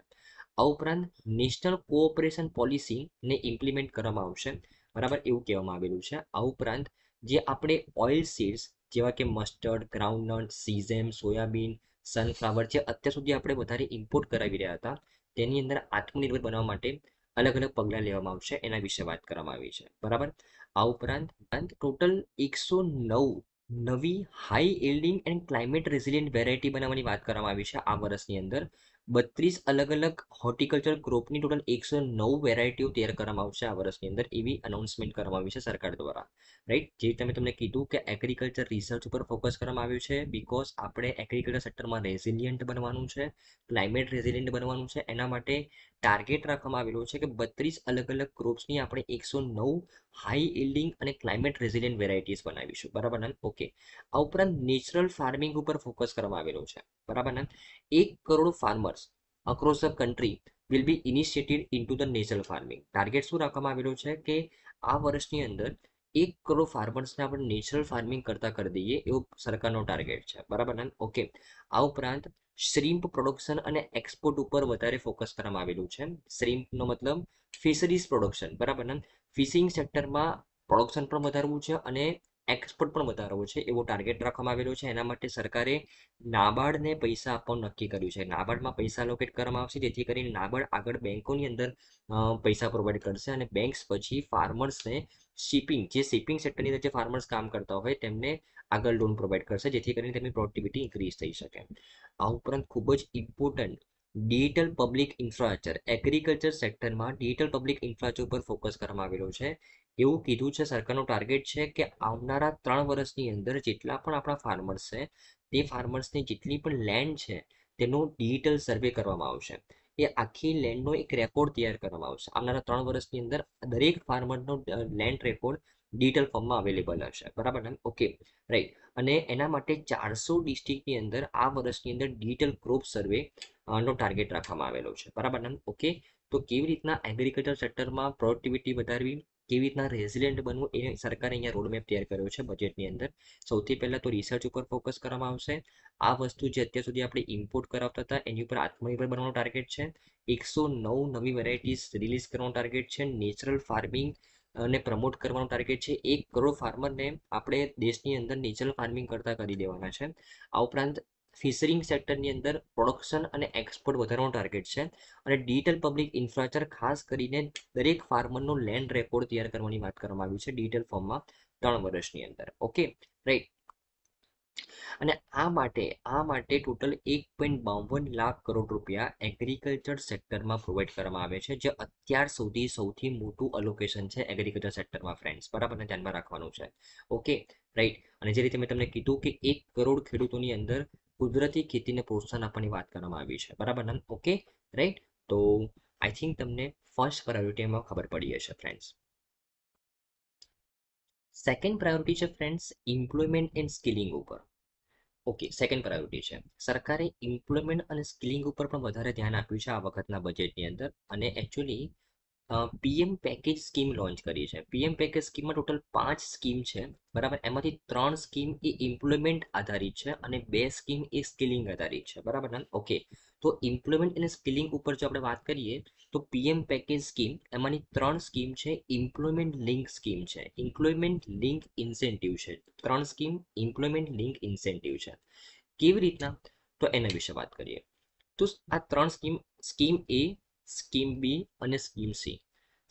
આ ઉપરાંત નેશનલ કોઓપરેશન પોલિસીને ઇમ્પ્લિમેન્ટ કરવામાં આવશે બરાબર એવું કહેવામાં આવેલું છે આ ઉપરાંત જે આપણે ઓઇલ સીડ્સ જેવા કે mustard groundnut sesame soybean sunflower જે અત્યાર સુધી આપણે વધારે ઇમ્પોર્ટ કરાવી રહ્યા હતા તેની અંદર આત્મનિર્ભર બનાવવા માટે અલગ અલગ પગલાં લેવામાં આવશે એના વિશે વાત કરવામાં આવી છે બરાબર આ ઉપરાંત ટોટલ એકસો નવ નવી high yielding and climate resilient variety બનાવવાની વાત કરવામાં આવી છે આ વર્ષની અંદર બત્રીસ અલગ અલગ હોર્ટિકલ્ચર ક્રોપની ટોટલ એકસો નવ વેરાયટીઓ તૈયાર કરવામાં આવશે આ વર્ષની અંદર એવી અનાઉન્સમેન્ટ કરવામાં આવી છે સરકાર દ્વારા રાઈટ જે તમે તમને કીધું કે એગ્રીકલ્ચર રિસર્ચ ઉપર ફોકસ કરવામાં આવ્યું છે બિકોઝ આપણે એગ્રીકલ્ચર સેક્ટરમાં રેઝિલિયન્ટ બનવાનું છે ક્લાઇમેટ રેઝિલિયન્ટ બનવાનું છે એના માટે ટાર્ગેટ રાખવામાં આવેલું છે કે બત્રીસ અલગ અલગ ક્રોપ્સની આપણે એકસો નવ હાઈ ઇલ્ડિંગ અને ક્લાઇમેટ રેઝિલિયન્ટ વેરાયટીઝ બનાવીશું બરાબર ને ઓકે આ ઉપરાંત નેચરલ ફાર્મિંગ ઉપર ફોકસ કરવામાં આવેલું છે બરાબર ને એક crore farmer across the country will be initiated into the natural farming target શું રાખવામાં આવેલું છે કે આ વર્ષની અંદર એક કરોડ ફાર્મર્સને આપણે નેચરલ ફાર્મિંગ કરતા કરી દઈએ એવો સરકારનો ટાર્ગેટ છે બરાબર ઓકે આ ઉપરાંત શ્રીમ્પ પ્રોડક્શન અને એક્સપોર્ટ ઉપર વધારે ફોકસ કરવામાં આવેલું છે શ્રીમ્પનો મતલબ ફિશરીઝ પ્રોડક્શન બરાબર ને ફિશિંગ સેક્ટરમાં પ્રોડક્શન પણ વધારવું છે અને એક્સપોર્ટ પણ વધારવો છે એવો ટાર્ગેટ રાખવામાં આવેલો છે એના માટે સરકારે નાબાર્ડને પૈસા આપવાનું નક્કી કર્યું છે નાબાર્ડમાં પૈસા લોકેટ કરવામાં આવશે જેથી કરીને નાબાર્ડ આગળ બેન્કોની અંદર પૈસા પ્રોવાઈડ કરશે અને બેંક્સ પછી ફાર્મર્સને શિપિંગ જે શિપિંગ સેક્ટરની અંદર જે ફાર્મર્સ કામ કરતા હોય તેમને આગળ લોન પ્રોવાઈડ કરશે જેથી કરીને તેમની પ્રોડક્ટિવિટી ઇન્ક્રીઝ થઈ શકે આ ઉપરાંત ખૂબ જ important digital public infrastructure agriculture સેક્ટરમાં ડિજિટલ પબ્લિક ઇન્ફ્રાસ્ટ્રક્ચર ઉપર ફોકસ કરવામાં આવેલો છે એવું કીધું છે સરકારનું ટાર્ગેટ છે કે આવનારા ત્રણ વર્ષની અંદર જેટલા પણ આપણા ફાર્મર્સ છે તે ફાર્મર્સની જેટલી પણ લેન્ડ છે તેનો ડિજિટલ સર્વે કરવામાં આવશે એ આખી લેન્ડનો એક રેકોર્ડ તૈયાર કરવામાં આવશે આવનારા ત્રણ વર્ષની અંદર દરેક ફાર્મરનો લેન્ડ રેકોર્ડ ડિજિટલ ફોર્મમાં અવેલેબલ હશે બરાબર ને ઓકે રાઈટ અને એના માટે ચારસો ડિસ્ટ્રિક્ટની અંદર આ વર્ષની અંદર ડિજિટલ ક્રોપ સર્વે નો ટાર્ગેટ રાખવામાં આવેલો છે બરાબર ને ઓકે તો કેવી રીતના એગ્રીકલ્ચર સેક્ટરમાં પ્રોડક્ટિવિટી વધારવી કેવી રીતના રેઝિલિયન્ટ બનવું એ સરકારે અહીંયા રોડમેપ તૈયાર કર્યો છે બજેટની અંદર સૌથી પહેલાં તો રિસર્ચ ઉપર ફોકસ કરવામાં આવશે આ વસ્તુ જે અત્યાર સુધી આપણે ઇમ્પોર્ટ કરાવતા હતા એની ઉપર આત્મનિર્ભર બનવાનો ટાર્ગેટ છે એકસો નવ નવી વેરાયટીઝ રિલીઝ કરવાનો ટાર્ગેટ છે નેચરલ ફાર્મિંગ અને પ્રમોટ કરવાનો ટાર્ગેટ છે એક કરોડ ફાર્મરને આપણે દેશની અંદર નેચરલ ફાર્મિંગ કરતા કરી દેવાના છે આ ઉપરાંત ફિશરિંગ સેક્ટરની અંદર પ્રોડક્શન અને એક્સપોર્ટ વધારવાનું ટાર્ગેટ છે અને ડિજિટલ પબ્લિક ઇન્ફ્રાસ્ટ્રક્ચર ખાસ કરીને દરેક ફાર્મરનો લેન્ડ રેકોર્ડ તૈયાર કરવાની વાત કરવામાં આવી છે ડિજિટલ ફોર્મમાં ત્રણ વર્ષની અંદર ઓકે રાઈટ અને આ માટે આ માટે ટોટલ એક પોઈન્ટ બાવન લાખ કરોડ રૂપિયા એગ્રીકલ્ચર સેક્ટરમાં પ્રોવાઈડ કરવામાં આવે છે જે અત્યાર સુધી સૌથી મોટું અલોકેશન છે એગ્રીકલ્ચર સેક્ટરમાં ફ્રેન્ડ્સ બરાબરને ધ્યાનમાં રાખવાનું છે ઓકે રાઈટ અને જે રીતે મેં તમને કીધું કે એક કરોડ ખેડૂતોની અંદર કુદરતી ખેતીને પ્રોત્સાહન આપવાની વાત કરવામાં આવી છે બરાબર ને ઓકે રાઈટ તો આઈ થિંક તમને ફર્સ્ટ પ્રાયોરિટીમાં ખબર પડી હશે ફ્રેન્ડ્સ સેકન્ડ પ્રાયોરિટી છે ફ્રેન્ડ્સ ઇમ્પ્લોયમેન્ટ એન્ડ સ્કિલિંગ ઉપર ઓકે સેકન્ડ પ્રાયોરિટી છે સરકારે ઇમ્પ્લોયમેન્ટ અને સ્કિલિંગ ઉપર પણ વધારે ધ્યાન આપ્યું છે આ વખતના બજેટની અંદર અને actually PM package scheme launch કરી છે પીએમ પેકેજ સ્કીમમાં ટોટલ પાંચ સ્કીમ છે બરાબર એમાંથી ત્રણ સ્કીમ એ ઇમ્પ્લોયમેન્ટ આધારિત છે અને બે સ્કીમ એ સ્કિલિંગ આધારિત છે બરાબર ને ઓકે તો ઇમ્પ્લોયમેન્ટ અને સ્કિલિંગ ઉપર જો આપણે વાત કરીએ તો પીએમ પેકેજ સ્કીમ એમાંની ત્રણ સ્કીમ છે ઇમ્પ્લોયમેન્ટ લિંક સ્કીમ છે ઇમ્પ્લોયમેન્ટ લિંક ઇન્સેન્ટિવ છે ત્રણ સ્કીમ ઇમ્પ્લોયમેન્ટ લિંક ઇન્સેન્ટિવ છે કેવી રીતના તો એના વિશે વાત કરીએ તો આ ત્રણ scheme scheme A scheme B અને સ્કીમ સી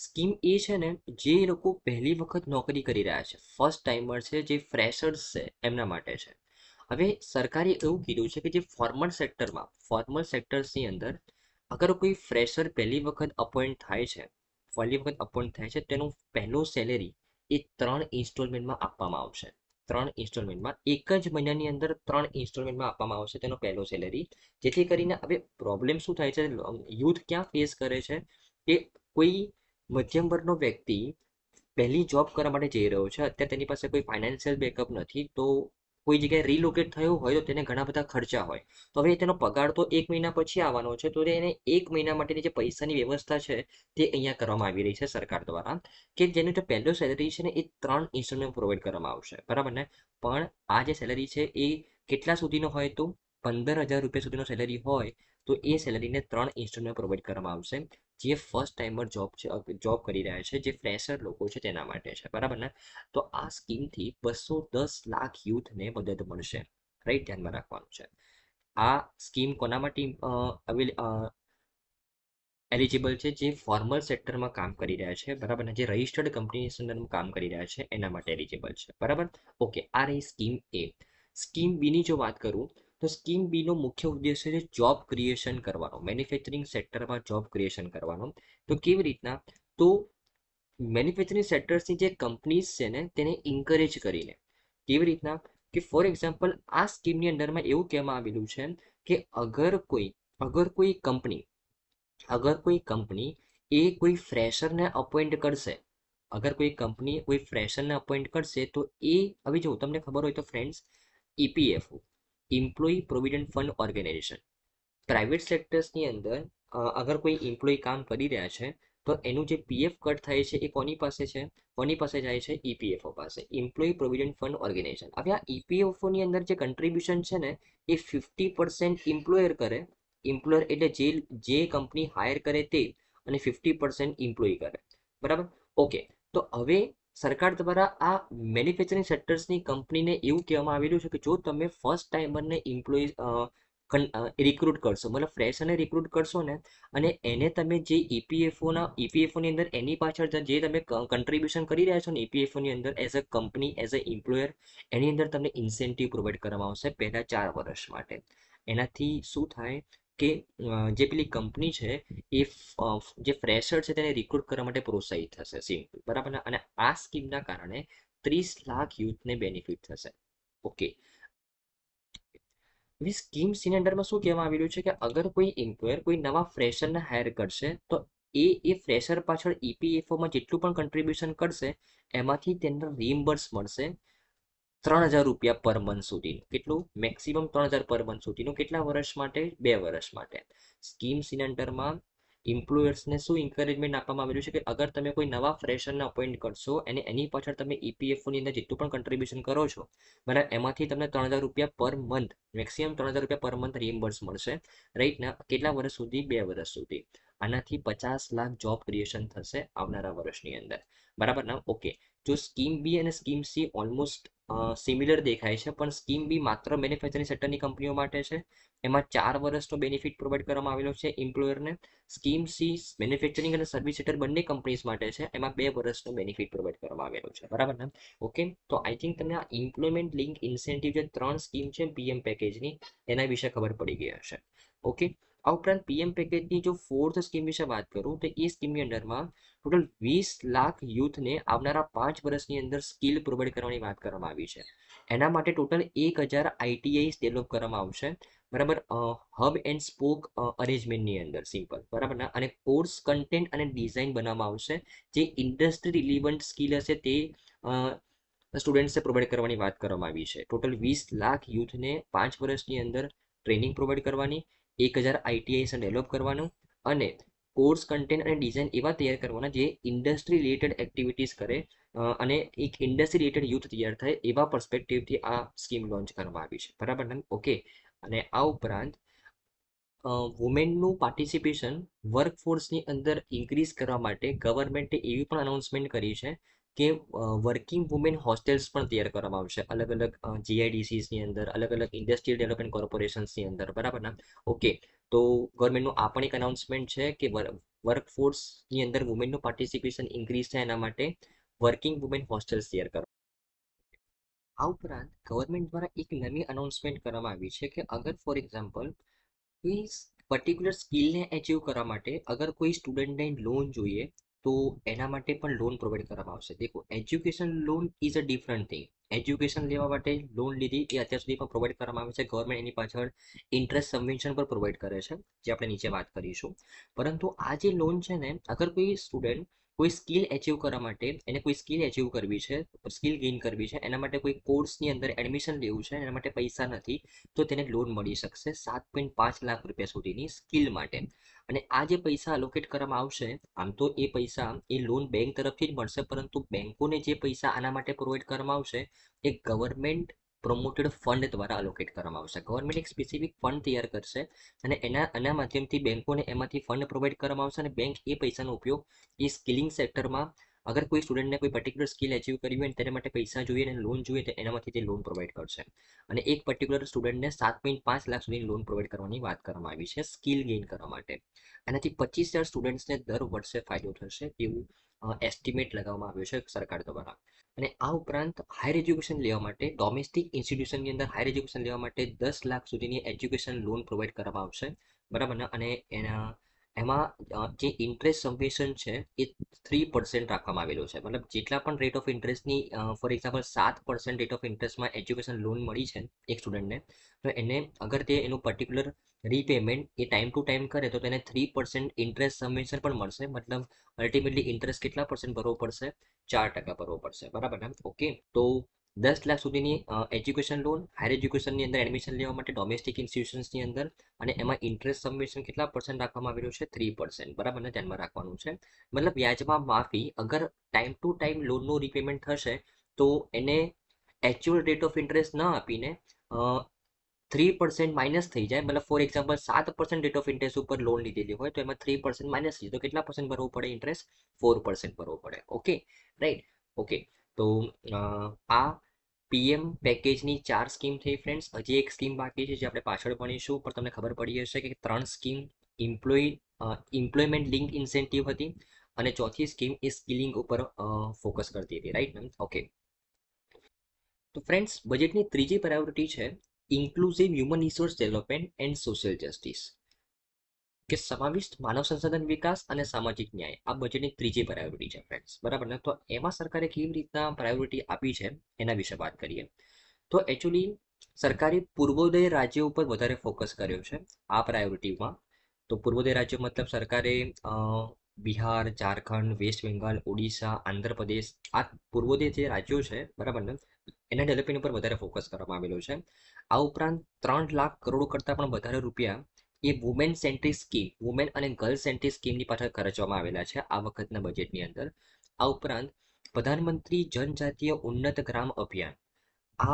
સ્કીમ એ છે ને જે લોકો પહેલી વખત નોકરી કરી રહ્યા છે ફર્સ્ટ ટાઈમર છે જે ફ્રેશર્સ છે એમના માટે છે હવે સરકારે એવું કીધું છે કે જે ફોર્મલ સેક્ટરમાં ફોર્મલ સેક્ટર્સની અંદર અગર કોઈ ફ્રેશર પહેલી વખત અપોઇન્ટ થાય છે પહેલી વખત અપોઇન્ટ થાય છે તેનું પહેલું સેલેરી એ ત્રણ ઇન્સ્ટોલમેન્ટમાં આપવામાં આવશે ત્રણ ઇન્સ્ટોલમેન્ટમાં એક જ મહિનાની અંદર ત્રણ ઇન્સ્ટોલમેન્ટમાં આપવામાં આવશે તેનો પહેલો સેલેરી જેથી કરીને હવે પ્રોબ્લેમ શું થાય છે યુથ ક્યાં ફેસ કરે છે કે કોઈ મધ્યમ વર્ગનો વ્યક્તિ પહેલી જોબ કરવા માટે જઈ રહ્યો છે અત્યારે તેની પાસે કોઈ ફાઇનાન્શિયલ બેકઅપ નથી તો કોઈ જગ્યાએ રિલોકેટ થયું હોય તો તેને ઘણા બધા ખર્ચા હોય તો હવે તેનો પગાર તો એક મહિના પછી આવવાનો છે તો એને એક મહિના માટેની જે પૈસાની વ્યવસ્થા છે તે અહીંયા કરવામાં આવી રહી છે સરકાર દ્વારા કે જેનું જે પહેલો સેલરી છે ને એ ત્રણ ઇન્સ્ટોલમેન્ટ પ્રોવાઈડ કરવામાં આવશે બરાબર ને પણ આ જે સેલેરી છે એ કેટલા સુધીનો હોય તો પંદર હજાર રૂપિયા સુધીનો સેલરી હોય તો એ સેલરીને ત્રણ ઇન્સ્ટોલમેન્ટ પ્રોવાઈડ કરવામાં આવશે જે ફર્સ્ટ ટાઈમર જોબ છે જોબ કરી રહ્યા છે જે ફ્રેશર લોકો છે તેના માટે છે બરાબર ને તો આ સ્કીમથી બસો દસ લાખ યુથને મદદ મળશે રાઈટ ધ્યાનમાં રાખવાનું છે આ સ્કીમ કોના માટે એલિજિબલ છે જે ફોર્મલ સેક્ટરમાં કામ કરી રહ્યા છે બરાબર જે રજિસ્ટર્ડ કંપનીની અંદરમાં કામ કરી રહ્યા છે એના માટે એલિજિબલ છે બરાબર ઓકે આ રહી સ્કીમ એ સ્કીમ બીની જો વાત કરું તો સ્કીમ નો મુખ્ય ઉદ્દેશ્ય છે જોબ ક્રિએશન કરવાનો મેન્યુફેક્ચરિંગ સેક્ટરમાં જોબ ક્રિએશન કરવાનો તો કેવી રીતના તો મેન્યુફેક્ચરિંગ સેક્ટર્સની જે કંપનીઝ છે ને તેને ઇન્કરેજ કરીને કેવી રીતના કે ફોર એક્ઝામ્પલ આ સ્કીમની અંદરમાં એવું કહેવામાં આવેલું છે કે અગર કોઈ અગર કોઈ કંપની અગર કોઈ કંપની એ કોઈ ફ્રેશરને અપોઇન્ટ કરશે અગર કોઈ કંપની કોઈ ફ્રેશરને અપોઇન્ટ કરશે તો એ હવે જો તમને ખબર હોય તો friends EPFO e employee provident fund organisation private સેક્ટર્સની અંદર અગર કોઈ ઇમ્પ્લોયી કામ કરી રહ્યા છે તો એનું જે પીએફ કટ થાય છે એ કોની પાસે છે કોની પાસે જાય છે ઈપીએફઓ e પાસે ઇમ્પ્લોયી પ્રોવિડન્ટ ફંડ ઓર્ગેનાઇઝેશન હવે આ ઈપીએફઓની e અંદર જે કન્ટ્રીબ્યુશન છે ને એ ફિફ્ટી પર્સન્ટ ઇમ્પ્લોયર કરે ઇમ્પ્લોયર એટલે જે જે કંપની હાયર કરે તે અને ફિફ્ટી પર્સન્ટ ઇમ્પ્લોય કરે બરાબર ઓકે તો હવે સરકાર દ્વારા આ મેન્યુફેક્ચરિંગ સેક્ટર્સની કંપનીને એવું કહેવામાં આવેલું છે કે જો તમે ફર્સ્ટ ટાઈમરને એમ્પ્લોઈઝ રિક્રુટ કરશો મતલબ ફ્રેશરને રિક્રુટ કરશો ને અને એને તમે જે ઈપીએફઓના e ઈપીએફઓની e અંદર એની પાછળ જે તમે કન્ટ્રીબ્યુશન કરી રહ્યા છો ને ઈપીએફઓની e અંદર as a company as a employer એની અંદર તમને ઇન્સેન્ટિવ પ્રોવાઈડ કરવામાં આવશે પહેલાં ચાર વર્ષ માટે એનાથી શું થાય કે જે પેલી કંપની છે એ જે ફ્રેશર છે તેને રિક્રુટ કરવા માટે પ્રોત્સાહિત થશે સિમ્પલ બરાબર ને અને આ સ્કીમના કારણે ત્રીસ લાખ યુથને બેનિફિટ થશે ઓકે હવે સ્કીમ સીની અંડરમાં શું કહેવામાં આવી રહ્યું છે કે અગર કોઈ એમ્પ્લોયર કોઈ નવા ફ્રેશરને હાયર કરશે તો એ એ ફ્રેશર પાછળ ઈપીએફઓમાં e જેટલું પણ કન્ટ્રીબ્યુશન કરશે એમાંથી તેને રીમ્બર્સ મળશે ત્રણ હજાર રૂપિયા પર મંથ સુધીનું કેટલું મેક્સિમમ ત્રણ હજાર પર મંથ સુધીનું કેટલા વર્ષ માટે બે વર્ષ માટે સ્કીમ અંડરમાં ઇમ્પ્લોયર્સને શું ઇન્કરેજમેન્ટ આપવામાં આવેલું છે કે અગર તમે કોઈ નવા ફ્રેશરને અપોઇન્ટ કરશો અને એની પાછળ તમે ઈપીએફઓની e અંદર જેટલું પણ કન્ટ્રીબ્યુશન કરો છો બરાબર એમાંથી તમને ત્રણ હજાર રૂપિયા પર મંથ મેક્સિમમ ત્રણ હજાર રૂપિયા પર મંથ રિએમ્બર્સ મળશે રાઈટના કેટલા વર્ષ સુધી બે વર્ષ સુધી આનાથી પચાસ લાખ જોબ ક્રિએશન થશે આવનારા વર્ષની અંદર બરાબર ના ઓકે જો સ્કીમ બી અને સ્કીમ સી ઓલમોસ્ટ સિમિલર દેખાય છે પણ સ્કીમ બી માત્ર મેન્યુફેક્ચરિંગ સેક્ટરની કંપનીઓ માટે છે એમાં ચાર વર્ષનો બેનિફિટ પ્રોવાઈડ કરવામાં આવેલો છે એમ્પ્લોયરને સ્કીમ સી મેન્યુફેક્ચરિંગ અને સર્વિસ સેક્ટર બંને કંપનીઝ માટે છે એમાં બે વર્ષનો બેનિફિટ પ્રોવાઈડ કરવામાં આવેલો છે બરાબર ને ઓકે તો આઈ થિંક તમને આ ઇમ્પ્લોયમેન્ટ લિંક ઇન્સેન્ટિવ જે ત્રણ સ્કીમ છે પીએમ પેકેજની એના વિશે ખબર પડી ગઈ હશે ઓકે આ ઉપરાંત પીએમ પેકેજની જો ફોર્થ સ્કીમ વિશે વાત કરું તો એ સ્કીમની અંડરમાં ટોટલ વીસ લાખ યુથને આવનારા પાંચ વર્ષની અંદર સ્કિલ પ્રોવાઈડ કરવાની વાત કરવામાં આવી છે એના માટે ટોટલ એક હજાર આઈટીઆઈસ ડેવલપ કરવામાં આવશે બરાબર હબ એન્ડ સ્પોક અરેન્જમેન્ટની અંદર સિમ્પલ બરાબર ને અને કોર્સ કન્ટેન્ટ અને ડિઝાઇન બનાવવામાં આવશે જે ઇન્ડસ્ટ્રી રિલિવન્ટ સ્કિલ હશે તે સ્ટુડન્ટ્સને પ્રોવાઈડ કરવાની વાત કરવામાં આવી છે ટોટલ વીસ લાખ યુથને પાંચ વર્ષની અંદર ટ્રેનિંગ પ્રોવાઈડ કરવાની એક હજાર આઈટીઆઈસ ડેવલપ કરવાનું અને કોર્સ કન્ટેન્ટ અને ડિઝાઇન એવા તૈયાર કરવાના જે ઇન્ડસ્ટ્રી રિલેટેડ એક્ટિવિટીઝ કરે અને એક ઇન્ડસ્ટ્રી રિલેટેડ યુથ તૈયાર થાય એવા પર્સપેક્ટિવથી આ સ્કીમ લોન્ચ કરવામાં આવી છે બરાબર ને ઓકે અને આ ઉપરાંત વુમેનનું પાર્ટિસિપેશન વર્કફોર્સની અંદર ઇન્ક્રીઝ કરવા માટે ગવર્મેન્ટે એવી પણ અનાઉન્સમેન્ટ કરી છે કે વર્કિંગ વુમેન હોસ્ટેલ્સ પણ તૈયાર કરવામાં આવશે અલગ અલગ જીઆઈડીસીની અંદર અલગ અલગ ઇન્ડસ્ટ્રીયલ ડેવલપમેન્ટ કોર્પોરેશન્સની અંદર બરાબર ના ઓકે તો ગવર્મેન્ટનું આ પણ એક અનાઉન્સમેન્ટ છે કે વર્કફોર્સની અંદર વુમેનનું પાર્ટિસિપેશન ઇન્ક્રીઝ થાય એના માટે વર્કિંગ વુમેન હોસ્ટેલ્સ તૈયાર કરવા આ ઉપરાંત ગવર્મેન્ટ દ્વારા એક નવી અનાઉન્સમેન્ટ કરવામાં આવી છે કે અગર ફોર એક્ઝામ્પલ કોઈ પર્ટિક્યુલર સ્કિલને અચીવ કરવા માટે અગર કોઈ સ્ટુડન્ટને લોન જોઈએ તો એના માટે પણ લોન પ્રોવાઈડ કરવામાં આવશે દેખો education loan is a different thing education લેવા માટે લોન લીધી એ અત્યાર સુધી પણ પ્રોવાઈડ કરવામાં આવે છે ગવર્મેન્ટ એની પાછળ ઇન્ટરેસ્ટ સબવેન્શન પર પ્રોવાઈડ કરે છે જે આપણે નીચે વાત કરીશું પરંતુ આ જે લોન છે ને અગર કોઈ સ્ટુડન્ટ કોઈ સ્કિલ એચિવ કરવા માટે એને કોઈ સ્કિલ એચિવ કરવી છે સ્કિલ ગેઇન કરવી છે એના માટે કોઈ કોર્સની અંદર એડમિશન લેવું છે એના માટે પૈસા નથી તો તેને લોન મળી શકશે સાત પોઈન્ટ પાંચ લાખ રૂપિયા સુધીની સ્કિલ માટે અને આ જે પૈસા અલોકેટ કરવામાં આવશે આમ તો એ પૈસા એ લોન બેંક તરફથી જ મળશે પરંતુ બેંકોને જે પૈસા આના માટે પ્રોવાઈડ કરવામાં આવશે એ ગવર્મેન્ટ પ્રોમોટેડ ફંડ દ્વારા અલોકેટ કરવામાં આવશે ગવર્મેન્ટ એક સ્પેસિફિક ફંડ તૈયાર કરશે અને એના આના માધ્યમથી બેન્કોને એમાંથી ફંડ પ્રોવાઈડ કરવામાં આવશે અને બેંક એ પૈસાનો ઉપયોગ એ સ્કિલિંગ સેક્ટરમાં અગર કોઈ સ્ટુડન્ટને કોઈ પર્ટિક્યુલર સ્કિલ એચીવ કરવી હોય તેના માટે પૈસા જોઈએ અને લોન જોઈએ તો એનામાંથી તે લોન પ્રોવાઈડ કરશે અને એક પર્ટિક્યુલર સ્ટુડન્ટને સાત પોઈન્ટ પાંચ લાખ સુધીની લોન પ્રોવાઈડ કરવાની વાત કરવામાં આવી છે સ્કિલ ગેઇન કરવા માટે આનાથી પચીસ હજાર સ્ટુડન્ટ્સને દર વર્ષે ફાયદો થશે તેવું એસ્ટિમેટ લગાવવામાં આવ્યો છે સરકાર દ્વારા અને આ ઉપરાંત હાયર એજ્યુકેશન લેવા માટે ડોમેસ્ટિક ઇન્સ્ટિટ્યુશનની અંદર હાયર એજ્યુકેશન લેવા માટે દસ લાખ સુધીની એજ્યુકેશન લોન પ્રોવાઈડ કરવામાં આવશે બરાબર ને અને એના એમાં જે ઇન્ટરેસ્ટ સબમિશન છે એ થ્રી પર્સન્ટ રાખવામાં આવેલું છે મતલબ જેટલા પણ રેટ ઓફ ઇન્ટરેસ્ટની ફોર એક્ઝામ્પલ સાત પર્સન્ટ રેટ ઓફ ઇન્ટરેસ્ટમાં એજ્યુકેશન લોન મળી છે એક સ્ટુડન્ટને તો એને અગર તે એનું પર્ટિક્યુલર રીપેમેન્ટ એ ટાઈમ ટુ ટાઈમ કરે તો તેને થ્રી પર્સન્ટ ઇન્ટરેસ્ટ સબમિશન પણ મળશે મતલબ અલ્ટિમેટલી ઇન્ટરેસ્ટ કેટલા પર્સન્ટ ભરવો પડશે ચાર ટકા ભરવો પડશે બરાબર ને ઓકે તો દસ લાખ સુધીની એજ્યુકેશન લોન હાયર એજ્યુકેશનની અંદર એડમિશન લેવા માટે ડોમેસ્ટિક ઇન્સ્ટિટ્યુશન્સની અંદર અને એમાં ઇન્ટરેસ્ટ સબમિશન કેટલા પર્સન્ટ રાખવામાં આવેલું છે થ્રી પર્સન્ટ બરાબર ધ્યાનમાં રાખવાનું છે મતલબ વ્યાજમાં માફી અગર ટાઈમ ટુ ટાઈમ લોનનું રિપેમેન્ટ થશે તો એને એક્ચ્યુઅલ રેટ ઓફ ઇન્ટરેસ્ટ ન આપીને થ્રી પર્સન્ટ માઇનસ થઈ જાય મતલબ ફોર એક્ઝામ્પલ સાત પર્સન્ટ રેટ ઓફ ઇન્ટરેસ્ટ ઉપર લોન લીધેલી હોય તો એમાં થ્રી પર્સન્ટ માઇનસ થઈ તો કેટલા પર્સન્ટ ભરવું પડે ઇન્ટરેસ્ટ ફોર પર્સન્ટ ભરવો પડે ઓકે રાઈટ ઓકે તો આ પીએમ પેકેજની ચાર સ્કીમ થઈ ફ્રેન્ડ્સ હજી એક સ્કીમ બાકી છે જે આપણે પાછળ ભણીશું પણ તમને ખબર પડી હશે કે ત્રણ scheme employ employment link incentive હતી અને ચોથી સ્કીમ એ સ્કિલિંગ ઉપર ફોકસ કરતી હતી રાઈટ ઓકે તો ફ્રેન્ડ્સ બજેટની ત્રીજી પ્રાયોરિટી છે inclusive human resource development and social justice કે સમાવિષ્ટ માનવ સંસાધન વિકાસ અને સામાજિક ન્યાય આ બજેટની ત્રીજી પ્રાયોરિટી છે ફ્રેન્ડ્સ બરાબર ને તો એમાં સરકારે કેવી રીતના પ્રાયોરિટી આપી છે એના વિશે વાત કરીએ તો એકચ્યુઅલી સરકારે પૂર્વોદય રાજ્યો ઉપર વધારે ફોકસ કર્યો છે આ પ્રાયોરિટીમાં તો પૂર્વોદય રાજ્યો મતલબ સરકારે બિહાર ઝારખંડ વેસ્ટ બેંગાલ ઓડિશા આંધ્રપ્રદેશ આ પૂર્વોદય જે રાજ્યો છે બરાબર ને એના ડેવલપમેન્ટ ઉપર વધારે ફોકસ કરવામાં આવેલો છે આ ઉપરાંત ત્રણ લાખ કરોડ કરતાં પણ વધારે રૂપિયા એ વુમેન સેન્ટ્રી સ્કીમ વુમેન અને ગર્લ સેન્ટ્રી સ્કીમની પાછળ ખર્ચવામાં આવેલા છે આ વખતના બજેટની અંદર આ ઉપરાંત પ્રધાનમંત્રી જનજાતીય ઉન્નત ગ્રામ અભિયાન